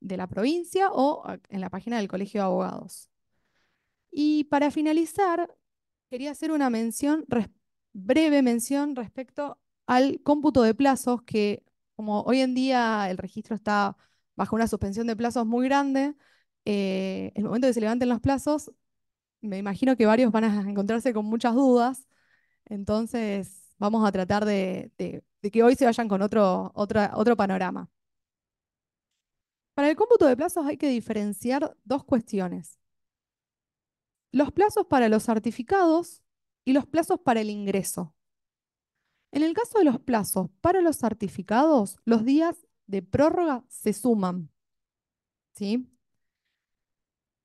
de la provincia o en la página del Colegio de Abogados. Y para finalizar, quería hacer una mención, breve mención respecto a al cómputo de plazos que, como hoy en día el registro está bajo una suspensión de plazos muy grande, eh, el momento que se levanten los plazos, me imagino que varios van a encontrarse con muchas dudas, entonces vamos a tratar de, que hoy se vayan con otro panorama. Para el cómputo de plazos hay que diferenciar dos cuestiones. Los plazos para los certificados y los plazos para el ingreso. En el caso de los plazos para los certificados, los días de prórroga se suman. ¿sí?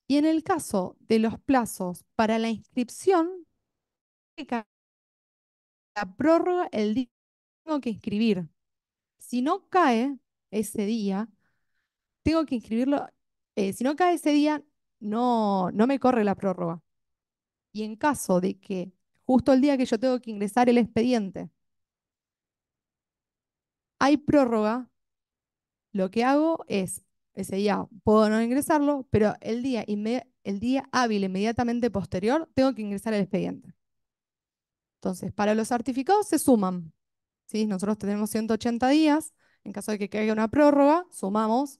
Y en el caso de los plazos para la inscripción, la prórroga el día que tengo que inscribir. Si no cae ese día, tengo que inscribirlo. Eh, si no cae ese día, no, no me corre la prórroga. Y en caso de que justo el día que yo tengo que ingresar el expediente hay prórroga, lo que hago es, ese día puedo no ingresarlo, pero el día, el día hábil inmediatamente posterior tengo que ingresar el expediente. Entonces, para los certificados se suman. ¿sí? Nosotros tenemos 180 días. En caso de que haya una prórroga, sumamos,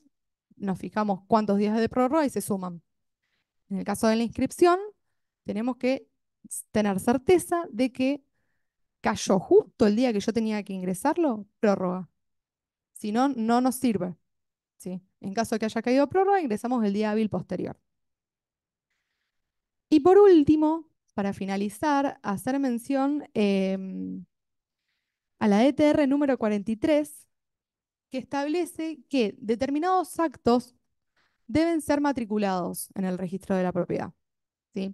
nos fijamos cuántos días de prórroga y se suman. En el caso de la inscripción, tenemos que tener certeza de que cayó justo el día que yo tenía que ingresarlo, prórroga. Si no, no nos sirve. ¿sí? En caso de que haya caído prórroga, ingresamos el día hábil posterior. Y por último, para finalizar, hacer mención em, a la ETR número 43, que establece que determinados actos deben ser matriculados en el registro de la propiedad. ¿sí?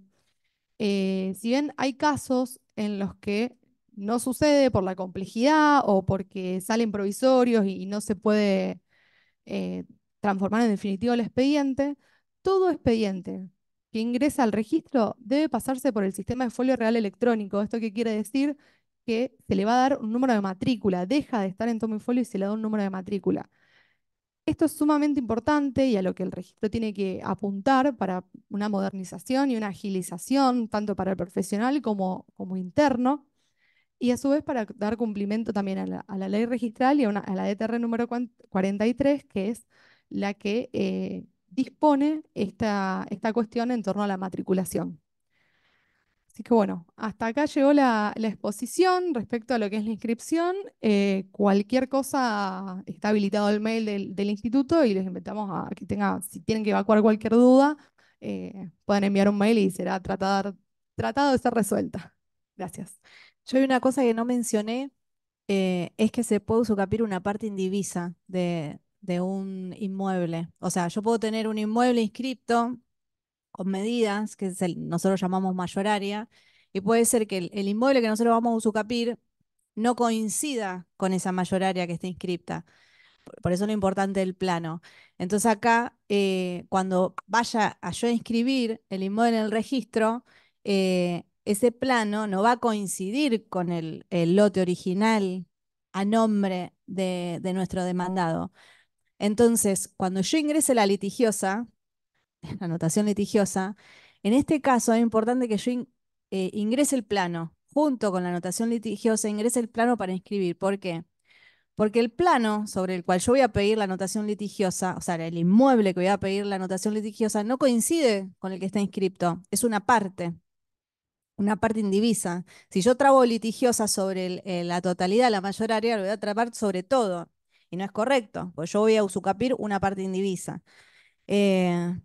Eh, si bien hay casos en los que no sucede por la complejidad o porque salen provisorios y, no se puede eh, transformar en definitivo el expediente, todo expediente que ingresa al registro debe pasarse por el sistema de folio real electrónico. ¿Esto qué quiere decir? Que se le va a dar un número de matrícula, deja de estar en tomo y folio y se le da un número de matrícula. Esto es sumamente importante y a lo que el registro tiene que apuntar para una modernización y una agilización, tanto para el profesional como, como interno, y a su vez para dar cumplimiento también a la, ley registral y a, la DTR número 43, que es la que eh, dispone esta, cuestión en torno a la matriculación. Así que bueno, hasta acá llegó la, exposición respecto a lo que es la inscripción. Eh, cualquier cosa está habilitado el mail del, instituto y les invitamos a que tengan, si tienen que evacuar cualquier duda, eh, puedan enviar un mail y será tratado de ser resuelta. Gracias. Yo hay una cosa que no mencioné, eh, es que se puede usucapir una parte indivisa de, un inmueble. O sea, yo puedo tener un inmueble inscripto con medidas, que nosotros llamamos mayor área, y puede ser que el, inmueble que nosotros vamos a usucapir no coincida con esa mayor área que está inscripta. Por eso eso lo importante del plano. Entonces acá, eh, cuando vaya a yo inscribir el inmueble en el registro, eh, ese plano no va a coincidir con el, lote original a nombre de, nuestro demandado. Entonces, cuando yo ingrese la litigiosa, la anotación litigiosa, en este caso es importante que yo eh, ingrese el plano, junto con la anotación litigiosa, ingrese el plano para inscribir. ¿Por qué? Porque el plano sobre el cual yo voy a pedir la anotación litigiosa, o sea, el inmueble que voy a pedir la anotación litigiosa, no coincide con el que está inscripto, es una parte una parte indivisa. Si yo trabo litigiosa sobre eh, la totalidad, la mayor área, lo voy a trabar sobre todo. Y no es correcto, porque yo voy a usucapir una parte indivisa. Eh,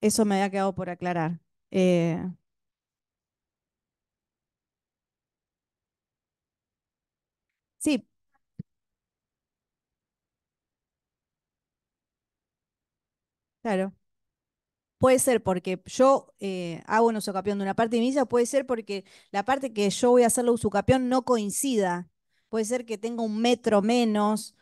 eso me había quedado por aclarar. Eh, sí. Claro. Puede ser porque yo eh, hago un usucapión de una parte de puede ser porque la parte que yo voy a hacer la usucapión no coincida. Puede ser que tenga un metro menos,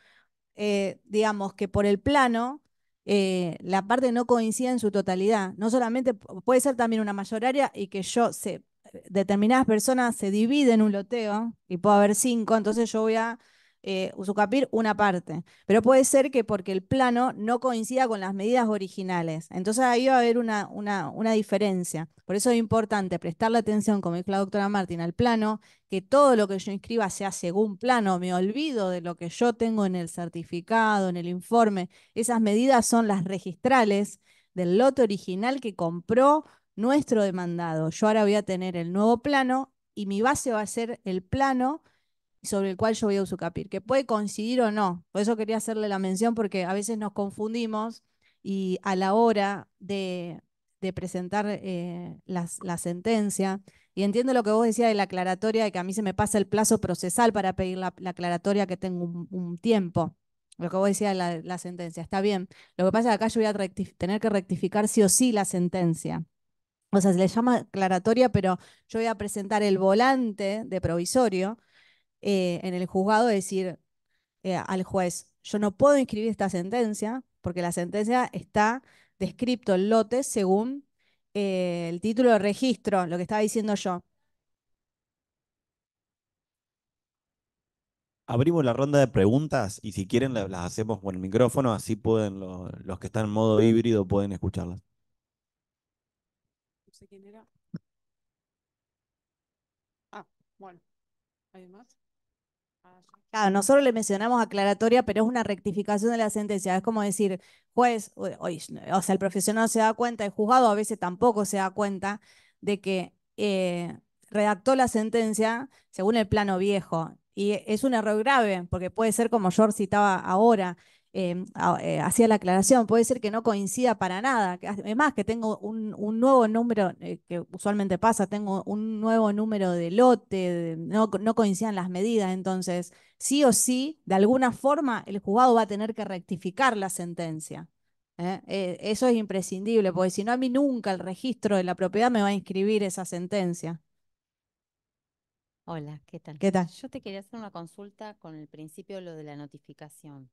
eh, digamos, que por el plano eh, la parte no coincida en su totalidad. No solamente puede ser también una mayor área y que yo sé, determinadas personas se dividen un loteo y puede haber cinco, entonces yo voy a eh, Usucapir una parte, pero puede ser que porque el plano no coincida con las medidas originales. Entonces ahí va a haber una, una, diferencia. Por eso es importante prestarle atención, como dijo la doctora Martín, al plano, que todo lo que yo inscriba sea según plano, me olvido de lo que yo tengo en el certificado, en el informe. Esas medidas son las registrales del lote original que compró nuestro demandado. Yo ahora voy a tener el nuevo plano y mi base va a ser el plano sobre el cual yo voy a usucapir, que puede coincidir o no. Por eso quería hacerle la mención porque a veces nos confundimos y a la hora de, presentar eh, la sentencia, y entiendo lo que vos decías de la aclaratoria, de que a mí se me pasa el plazo procesal para pedir la, aclaratoria, que tengo un, tiempo. Lo que vos decías de la, la, sentencia, está bien. Lo que pasa es que acá yo voy a tener que rectificar sí o sí la sentencia. O sea, se le llama aclaratoria, pero yo voy a presentar el volante de provisorio, eh, en el juzgado decir eh, al juez, yo no puedo inscribir esta sentencia porque la sentencia está descrito el lote según eh, el título de registro, lo que estaba diciendo yo. Abrimos la ronda de preguntas y si quieren las hacemos con el micrófono, así pueden los, los que están en modo híbrido pueden escucharlas. No sé quién Ah, bueno. ¿Hay más? Claro, nosotros le mencionamos aclaratoria, pero es una rectificación de la sentencia. Es como decir, juez, o, sea, el profesional se da cuenta, el juzgado a veces tampoco se da cuenta de que eh, redactó la sentencia según el plano viejo. Y es un error grave, porque puede ser como yo citaba ahora, Em, eh, hacía la aclaración, puede ser que no coincida para nada. Es más, que tengo un, nuevo número, eh, que usualmente pasa, tengo un nuevo número de lote, no, no coincidan las medidas, entonces sí o sí, de alguna forma, el juzgado va a tener que rectificar la sentencia. ¿eh? eso es imprescindible, porque si no, a mí nunca el registro de la propiedad me va a inscribir esa sentencia. Hola, ¿qué tal? ¿Qué tal? Yo te quería hacer una consulta con el principio de lo de la notificación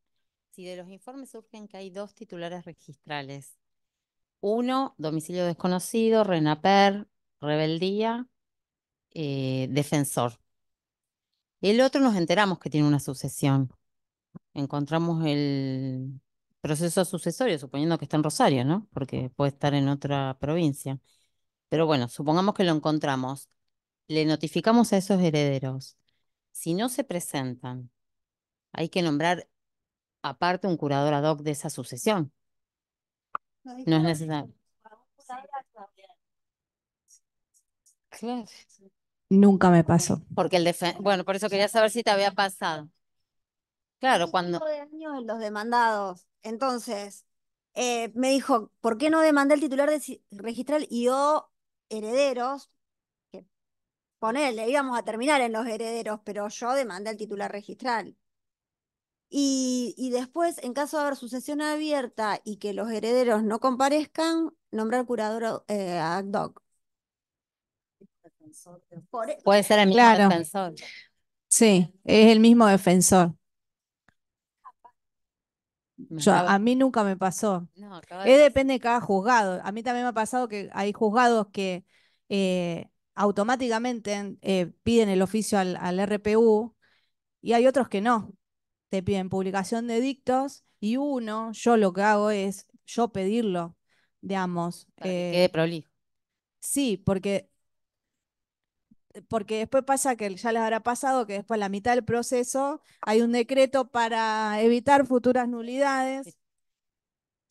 si de los informes surgen que hay dos titulares registrales. Uno, domicilio desconocido, RENAPER, rebeldía, eh, defensor. El otro nos enteramos que tiene una sucesión. Encontramos el proceso sucesorio, suponiendo que está en Rosario, ¿no? Porque puede estar en otra provincia. Pero bueno, supongamos que lo encontramos. Le notificamos a esos herederos. Si no se presentan, hay que nombrar aparte un curador ad hoc de esa sucesión. No es necesario. Nunca me pasó. Porque el bueno, por eso quería saber si te había pasado. Claro, cuando. de años los demandados. Entonces, eh, me dijo, ¿por qué no demandé el titular de registral y yo herederos? Que le íbamos a terminar en los herederos, pero yo demandé el titular registral. Y, después, en caso de haber sucesión abierta y que los herederos no comparezcan, nombrar curador a eh, ad hoc. Puede ser el mismo claro. defensor. Sí, es el mismo defensor. Yo, a mí nunca me pasó. depende de cada juzgado. A mí también me ha pasado que hay juzgados que eh, automáticamente eh, piden el oficio al, al, RPU y hay otros que no te piden publicación de dictos y uno, yo lo que hago es yo pedirlo, digamos. Para que eh, quede prolijo. Sí, porque, porque después pasa que ya les habrá pasado que después la mitad del proceso hay un decreto para evitar futuras nulidades.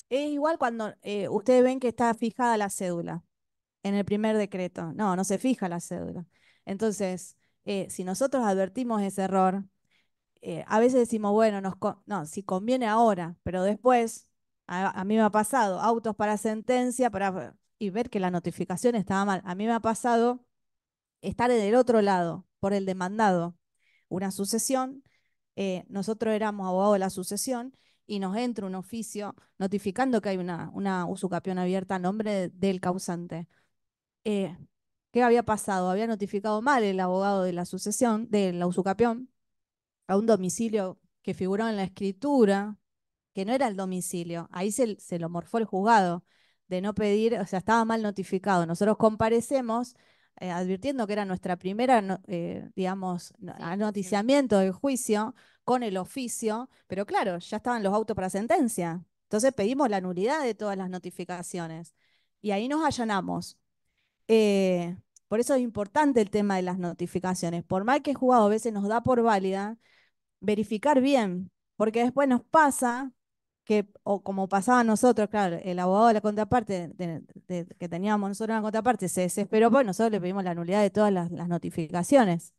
Es igual cuando eh, ustedes ven que está fijada la cédula en el primer decreto. No, no se fija la cédula. Entonces, eh, si nosotros advertimos ese error, eh, a veces decimos, bueno, no, si conviene ahora, pero después, a, mí me ha pasado, autos para sentencia, para, y ver que la notificación estaba mal. A mí me ha pasado estar en el otro lado, por el demandado, una sucesión, eh, nosotros éramos abogados de la sucesión y nos entra un oficio notificando que hay una, una usucapión abierta a nombre del causante. Eh, ¿Qué había pasado? Había notificado mal el abogado de la sucesión, de la usucapión, a un domicilio que figuró en la escritura, que no era el domicilio. Ahí se, lo morfó el juzgado de no pedir, o sea, estaba mal notificado. Nosotros comparecemos eh, advirtiendo que era nuestra primera, eh, digamos, anoticiamiento del juicio con el oficio, pero claro, ya estaban los autos para sentencia. Entonces pedimos la nulidad de todas las notificaciones y ahí nos allanamos. Eh, por eso es importante el tema de las notificaciones. Por mal que el juzgado a veces nos da por válida, verificar bien, porque después nos pasa que, o como pasaba a nosotros, claro, el abogado de la contraparte que teníamos nosotros en la contraparte se desesperó, pues nosotros le pedimos la nulidad de todas las, notificaciones,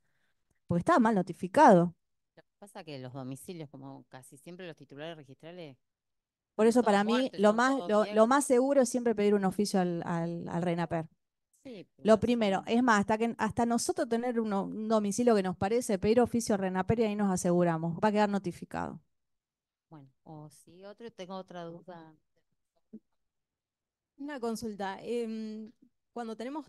porque estaba mal notificado. Lo que pasa es que los domicilios, como casi siempre los titulares registrales... Por eso para mí lo más, lo, más seguro es siempre pedir un oficio al, al, al lo pues, primero, es más, hasta, que, hasta nosotros tener un domicilio que nos parece, pedir oficio a y ahí nos aseguramos, va a quedar notificado. Bueno, o si otro, tengo otra duda. Una consulta. Em, cuando tenemos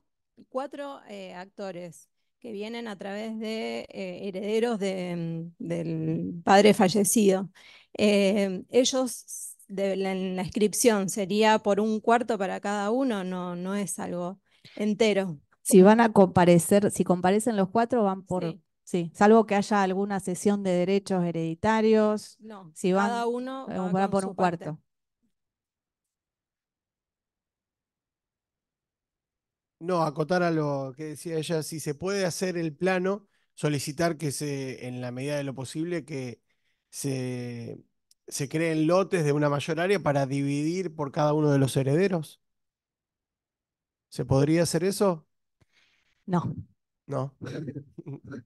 cuatro eh, actores que vienen a través de eh, herederos em, del padre fallecido, em, ellos en la inscripción sería por un cuarto para cada uno, no, no es algo Entero. Si van a comparecer, si comparecen los cuatro, van por. Sí. salvo que haya alguna sesión de derechos hereditarios. No, si van, cada uno eh, va por un cuarto. No, acotar a lo que decía ella, si se puede hacer el plano, solicitar que se, en la medida de lo posible, que se creen lotes de una mayor área para dividir por cada uno de los herederos. ¿Se podría hacer eso? No. No.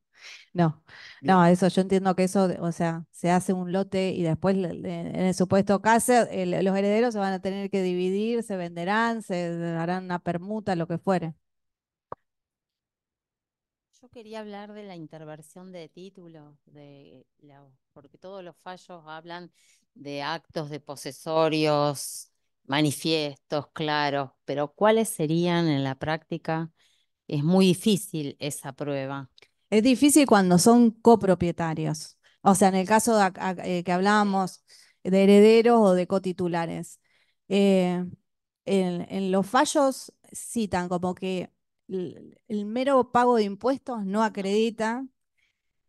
No, no, eso yo entiendo que eso, o sea, se hace un lote y después en el supuesto caso los herederos se van a tener que dividir, se venderán, se darán una permuta, lo que fuere. Yo quería hablar de la interversión de títulos, de la, porque todos los fallos hablan de actos de posesorios, manifiestos, claros, pero ¿cuáles serían en la práctica? Es muy difícil esa prueba. Es difícil cuando son copropietarios. O sea, en el caso eh, que hablábamos de herederos o de cotitulares. Eh, en, los fallos citan como que el, mero pago de impuestos no acredita.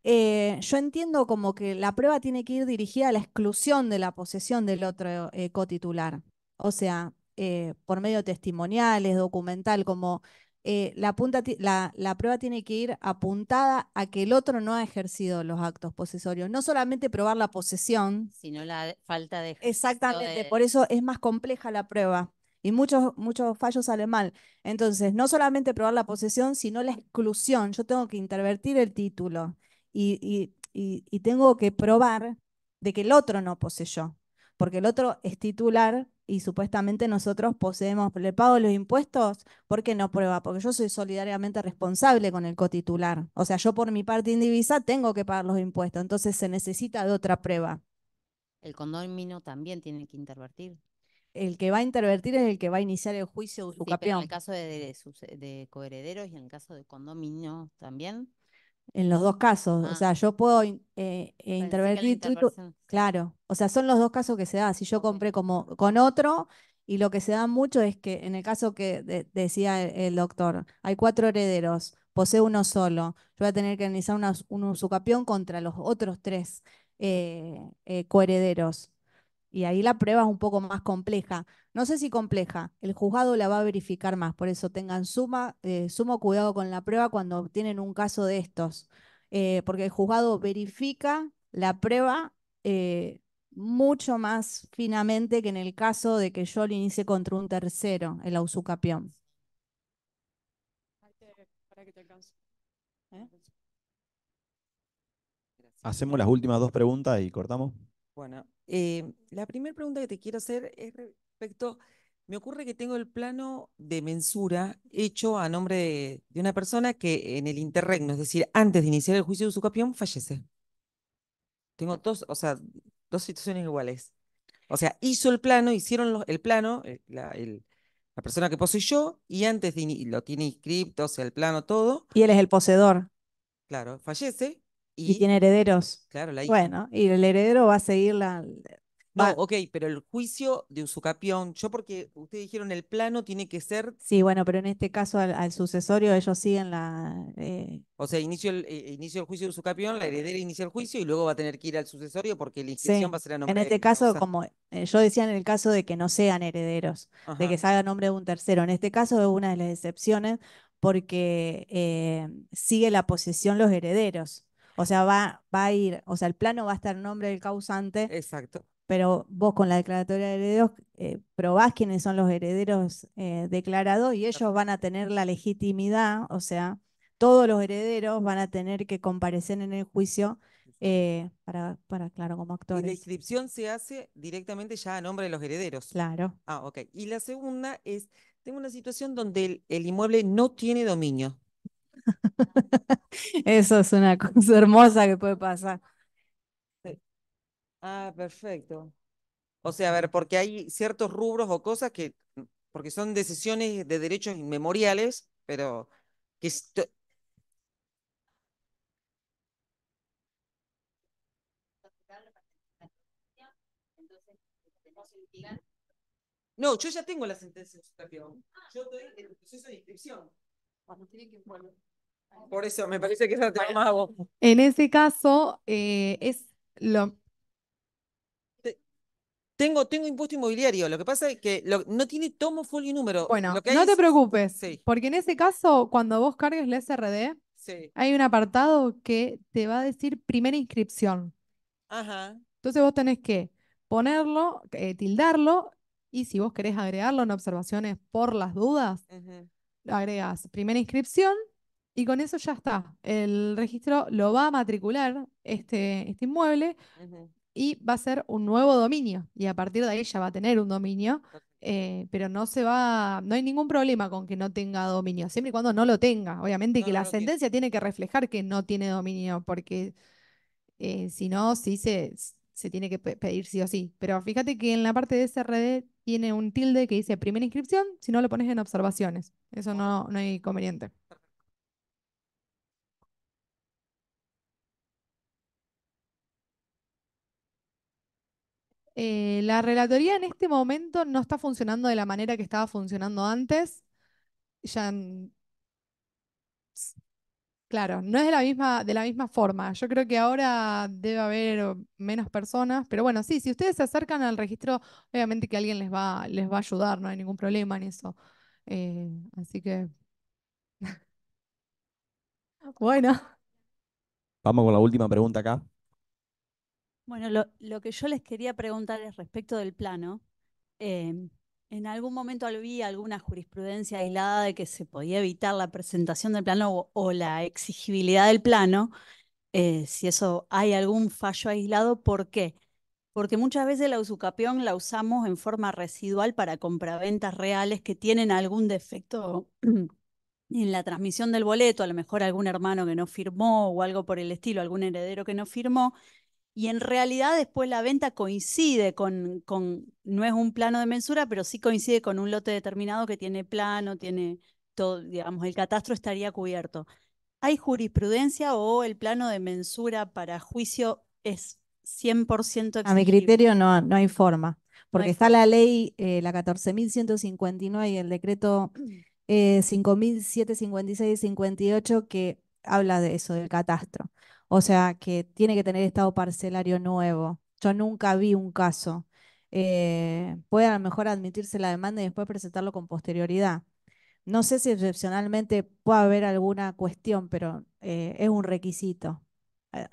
Eh, yo entiendo como que la prueba tiene que ir dirigida a la exclusión de la posesión del otro cotitular o sea, eh, por medio testimoniales, documental, como eh, la, prueba tiene que ir apuntada a que el otro no ha ejercido los actos posesorios. No solamente probar la posesión. Sino la falta de... Exactamente, por eso es más compleja la prueba. Y muchos, muchos fallos salen mal. Entonces, no solamente probar la posesión, sino la exclusión. Yo tengo que intervertir el título y tengo que probar de que el otro no poseyó, porque el otro es titular y supuestamente nosotros poseemos, le pago los impuestos, ¿por qué no prueba? Porque yo soy solidariamente responsable con el cotitular. O sea, yo por mi parte indivisa tengo que pagar los impuestos, entonces se necesita de otra prueba. El condomino también tiene que intervertir. El que va a intervertir es el que va a iniciar el juicio en el caso de, coherederos y en el caso de condominio también en los dos casos. O ah. sea, yo puedo eh, eh, intervenir Claro. O sea, son los dos casos que se da. Si yo compré como con otro, y lo que se da mucho es que en el caso que decía el, doctor, hay cuatro herederos, posee uno solo. Yo voy a tener que analizar un usucapión contra los otros tres eh, eh coherederos. Y ahí la prueba es un poco más compleja. No sé si compleja, el juzgado la va a verificar más, por eso tengan suma, eh, sumo cuidado con la prueba cuando tienen un caso de estos, eh, porque el juzgado verifica la prueba eh, mucho más finamente que en el caso de que yo lo inicie contra un tercero, el ausucapión. Hacemos las últimas dos preguntas y cortamos. Bueno. Eh, la primera pregunta que te quiero hacer es respecto, me ocurre que tengo el plano de mensura hecho a nombre de, una persona que en el interregno, es decir, antes de iniciar el juicio de su usucapión, fallece. Tengo dos, o sea, dos situaciones iguales. O sea, hizo el plano, hicieron el plano, eh, la, persona que yo y antes de, lo tiene inscripto, o sea, el plano, todo. Y él es el poseedor. Claro, fallece. Y, tiene herederos. Claro, Bueno, y el heredero va a seguir la... No, ok, pero el juicio de un sucapión, yo porque ustedes dijeron el plano tiene que ser... Sí, bueno, pero en este caso al, sucesorio ellos siguen la... Eh, o sea, inicio el, eh, inicio el juicio de sucapión, la heredera inicia el juicio y luego va a tener que ir al sucesorio porque la inscripción va a ser a nombre... En este caso, como eh, yo decía en el caso de que no sean herederos, de que salga a nombre de un tercero, en este caso es una de las excepciones porque sigue la posesión los herederos. O sea, va, va a ir, o sea, el plano va a estar en nombre del causante. Exacto. Pero vos con la declaratoria de herederos eh, probás quiénes son los herederos eh, declarados y ellos van a tener la legitimidad, o sea, todos los herederos van a tener que comparecer en el juicio eh, para, para, claro, como actores. Y la inscripción se hace directamente ya a nombre de los herederos. Claro. Ah, ok. Y la segunda es, tengo una situación donde el inmueble no tiene dominio. Eso es una cosa hermosa que puede pasar. Ah, perfecto. O sea, a ver, porque hay ciertos rubros o cosas que, porque son decisiones de derechos inmemoriales, pero que... No, yo ya tengo la sentencia de Yo estoy en el proceso de inscripción. Cuando tiene que por eso, me parece que esa te más En ese caso, eh, es lo... Tengo, tengo impuesto inmobiliario. Lo que pasa es que no tiene tomo, folio y número. Bueno, no te preocupes, porque en ese caso, cuando vos cargues la SRD, hay un apartado que te va a decir primera inscripción. Ajá. Entonces vos tenés que ponerlo, eh, tildarlo, y si vos querés agregarlo en observaciones por las dudas, agregas primera inscripción y con eso ya está. El registro lo va a matricular este, este inmueble y va a ser un nuevo dominio. Y a partir de ahí ya va a tener un dominio, eh, pero no se va, no hay ningún problema con que no tenga dominio, siempre y cuando no lo tenga. Obviamente que la sentencia tiene. que reflejar que no tiene dominio, porque eh, si no, sí se, tiene que pedir sí o sí. Pero fíjate que en la parte de SRD tiene un tilde que dice primera inscripción, si no lo pones en observaciones. Eso no, no hay inconveniente. Eh, la relatoría en este momento no está funcionando de la manera que estaba funcionando antes. Ya, claro, no es de la misma, de la misma forma. Yo creo que ahora debe haber menos personas, pero bueno, sí, si ustedes se acercan al registro, obviamente que alguien les va, les va a ayudar, no hay ningún problema en eso. Eh, así que... bueno. Vamos con la última pregunta acá. Bueno, lo, que yo les quería preguntar es respecto del plano. Em, en algún momento había alguna jurisprudencia aislada de que se podía evitar la presentación del plano o, la exigibilidad del plano. Eh, si eso hay algún fallo aislado, ¿por qué? Porque muchas veces la usucapión la usamos en forma residual para compraventas reales que tienen algún defecto en la transmisión del boleto, a lo mejor algún hermano que no firmó o algo por el estilo, algún heredero que no firmó, y en realidad después la venta coincide con, con, no es un plano de mensura, pero sí coincide con un lote determinado que tiene plano, tiene todo, digamos, el catastro estaría cubierto. ¿Hay jurisprudencia o el plano de mensura para juicio es 100% exigible? A mi criterio no, no hay forma, porque está la ley, eh, la 14.159 y el decreto mm. eh, 5.756 y 58 que habla de eso, del catastro. O sea, que tiene que tener estado parcelario nuevo. Yo nunca vi un caso. Eh, puede a lo mejor admitirse la demanda y después presentarlo con posterioridad. No sé si excepcionalmente puede haber alguna cuestión, pero eh, es un requisito. Eh.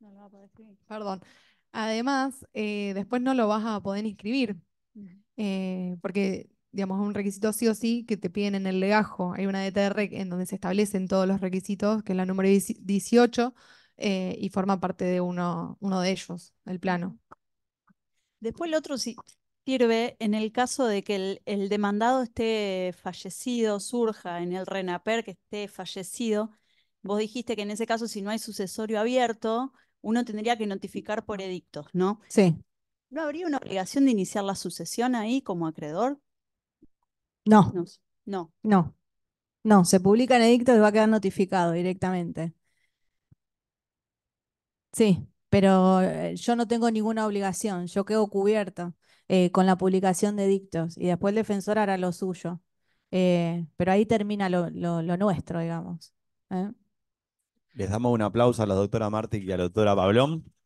No lo va a poder Perdón. Además, después no lo vas a poder inscribir, porque digamos, un requisito sí o sí que te piden en el legajo. Hay una DTR en donde se establecen todos los requisitos, que es la número 18, eh, y forma parte de uno, uno de ellos, el plano. Después el otro sirve en el caso de que el, el, demandado esté fallecido, surja en el RENAPER que esté fallecido. Vos dijiste que en ese caso, si no hay sucesorio abierto, uno tendría que notificar por edictos, ¿no? Sí. ¿No habría una obligación de iniciar la sucesión ahí como acreedor? No, No. No. no, Se publica en Edictos y va a quedar notificado directamente. Sí, pero eh, yo no tengo ninguna obligación. Yo quedo cubierto eh, con la publicación de edictos y después el defensor hará lo suyo. Eh, pero ahí termina lo, nuestro, digamos. Les damos un aplauso a la doctora Martí y a la doctora Pablón.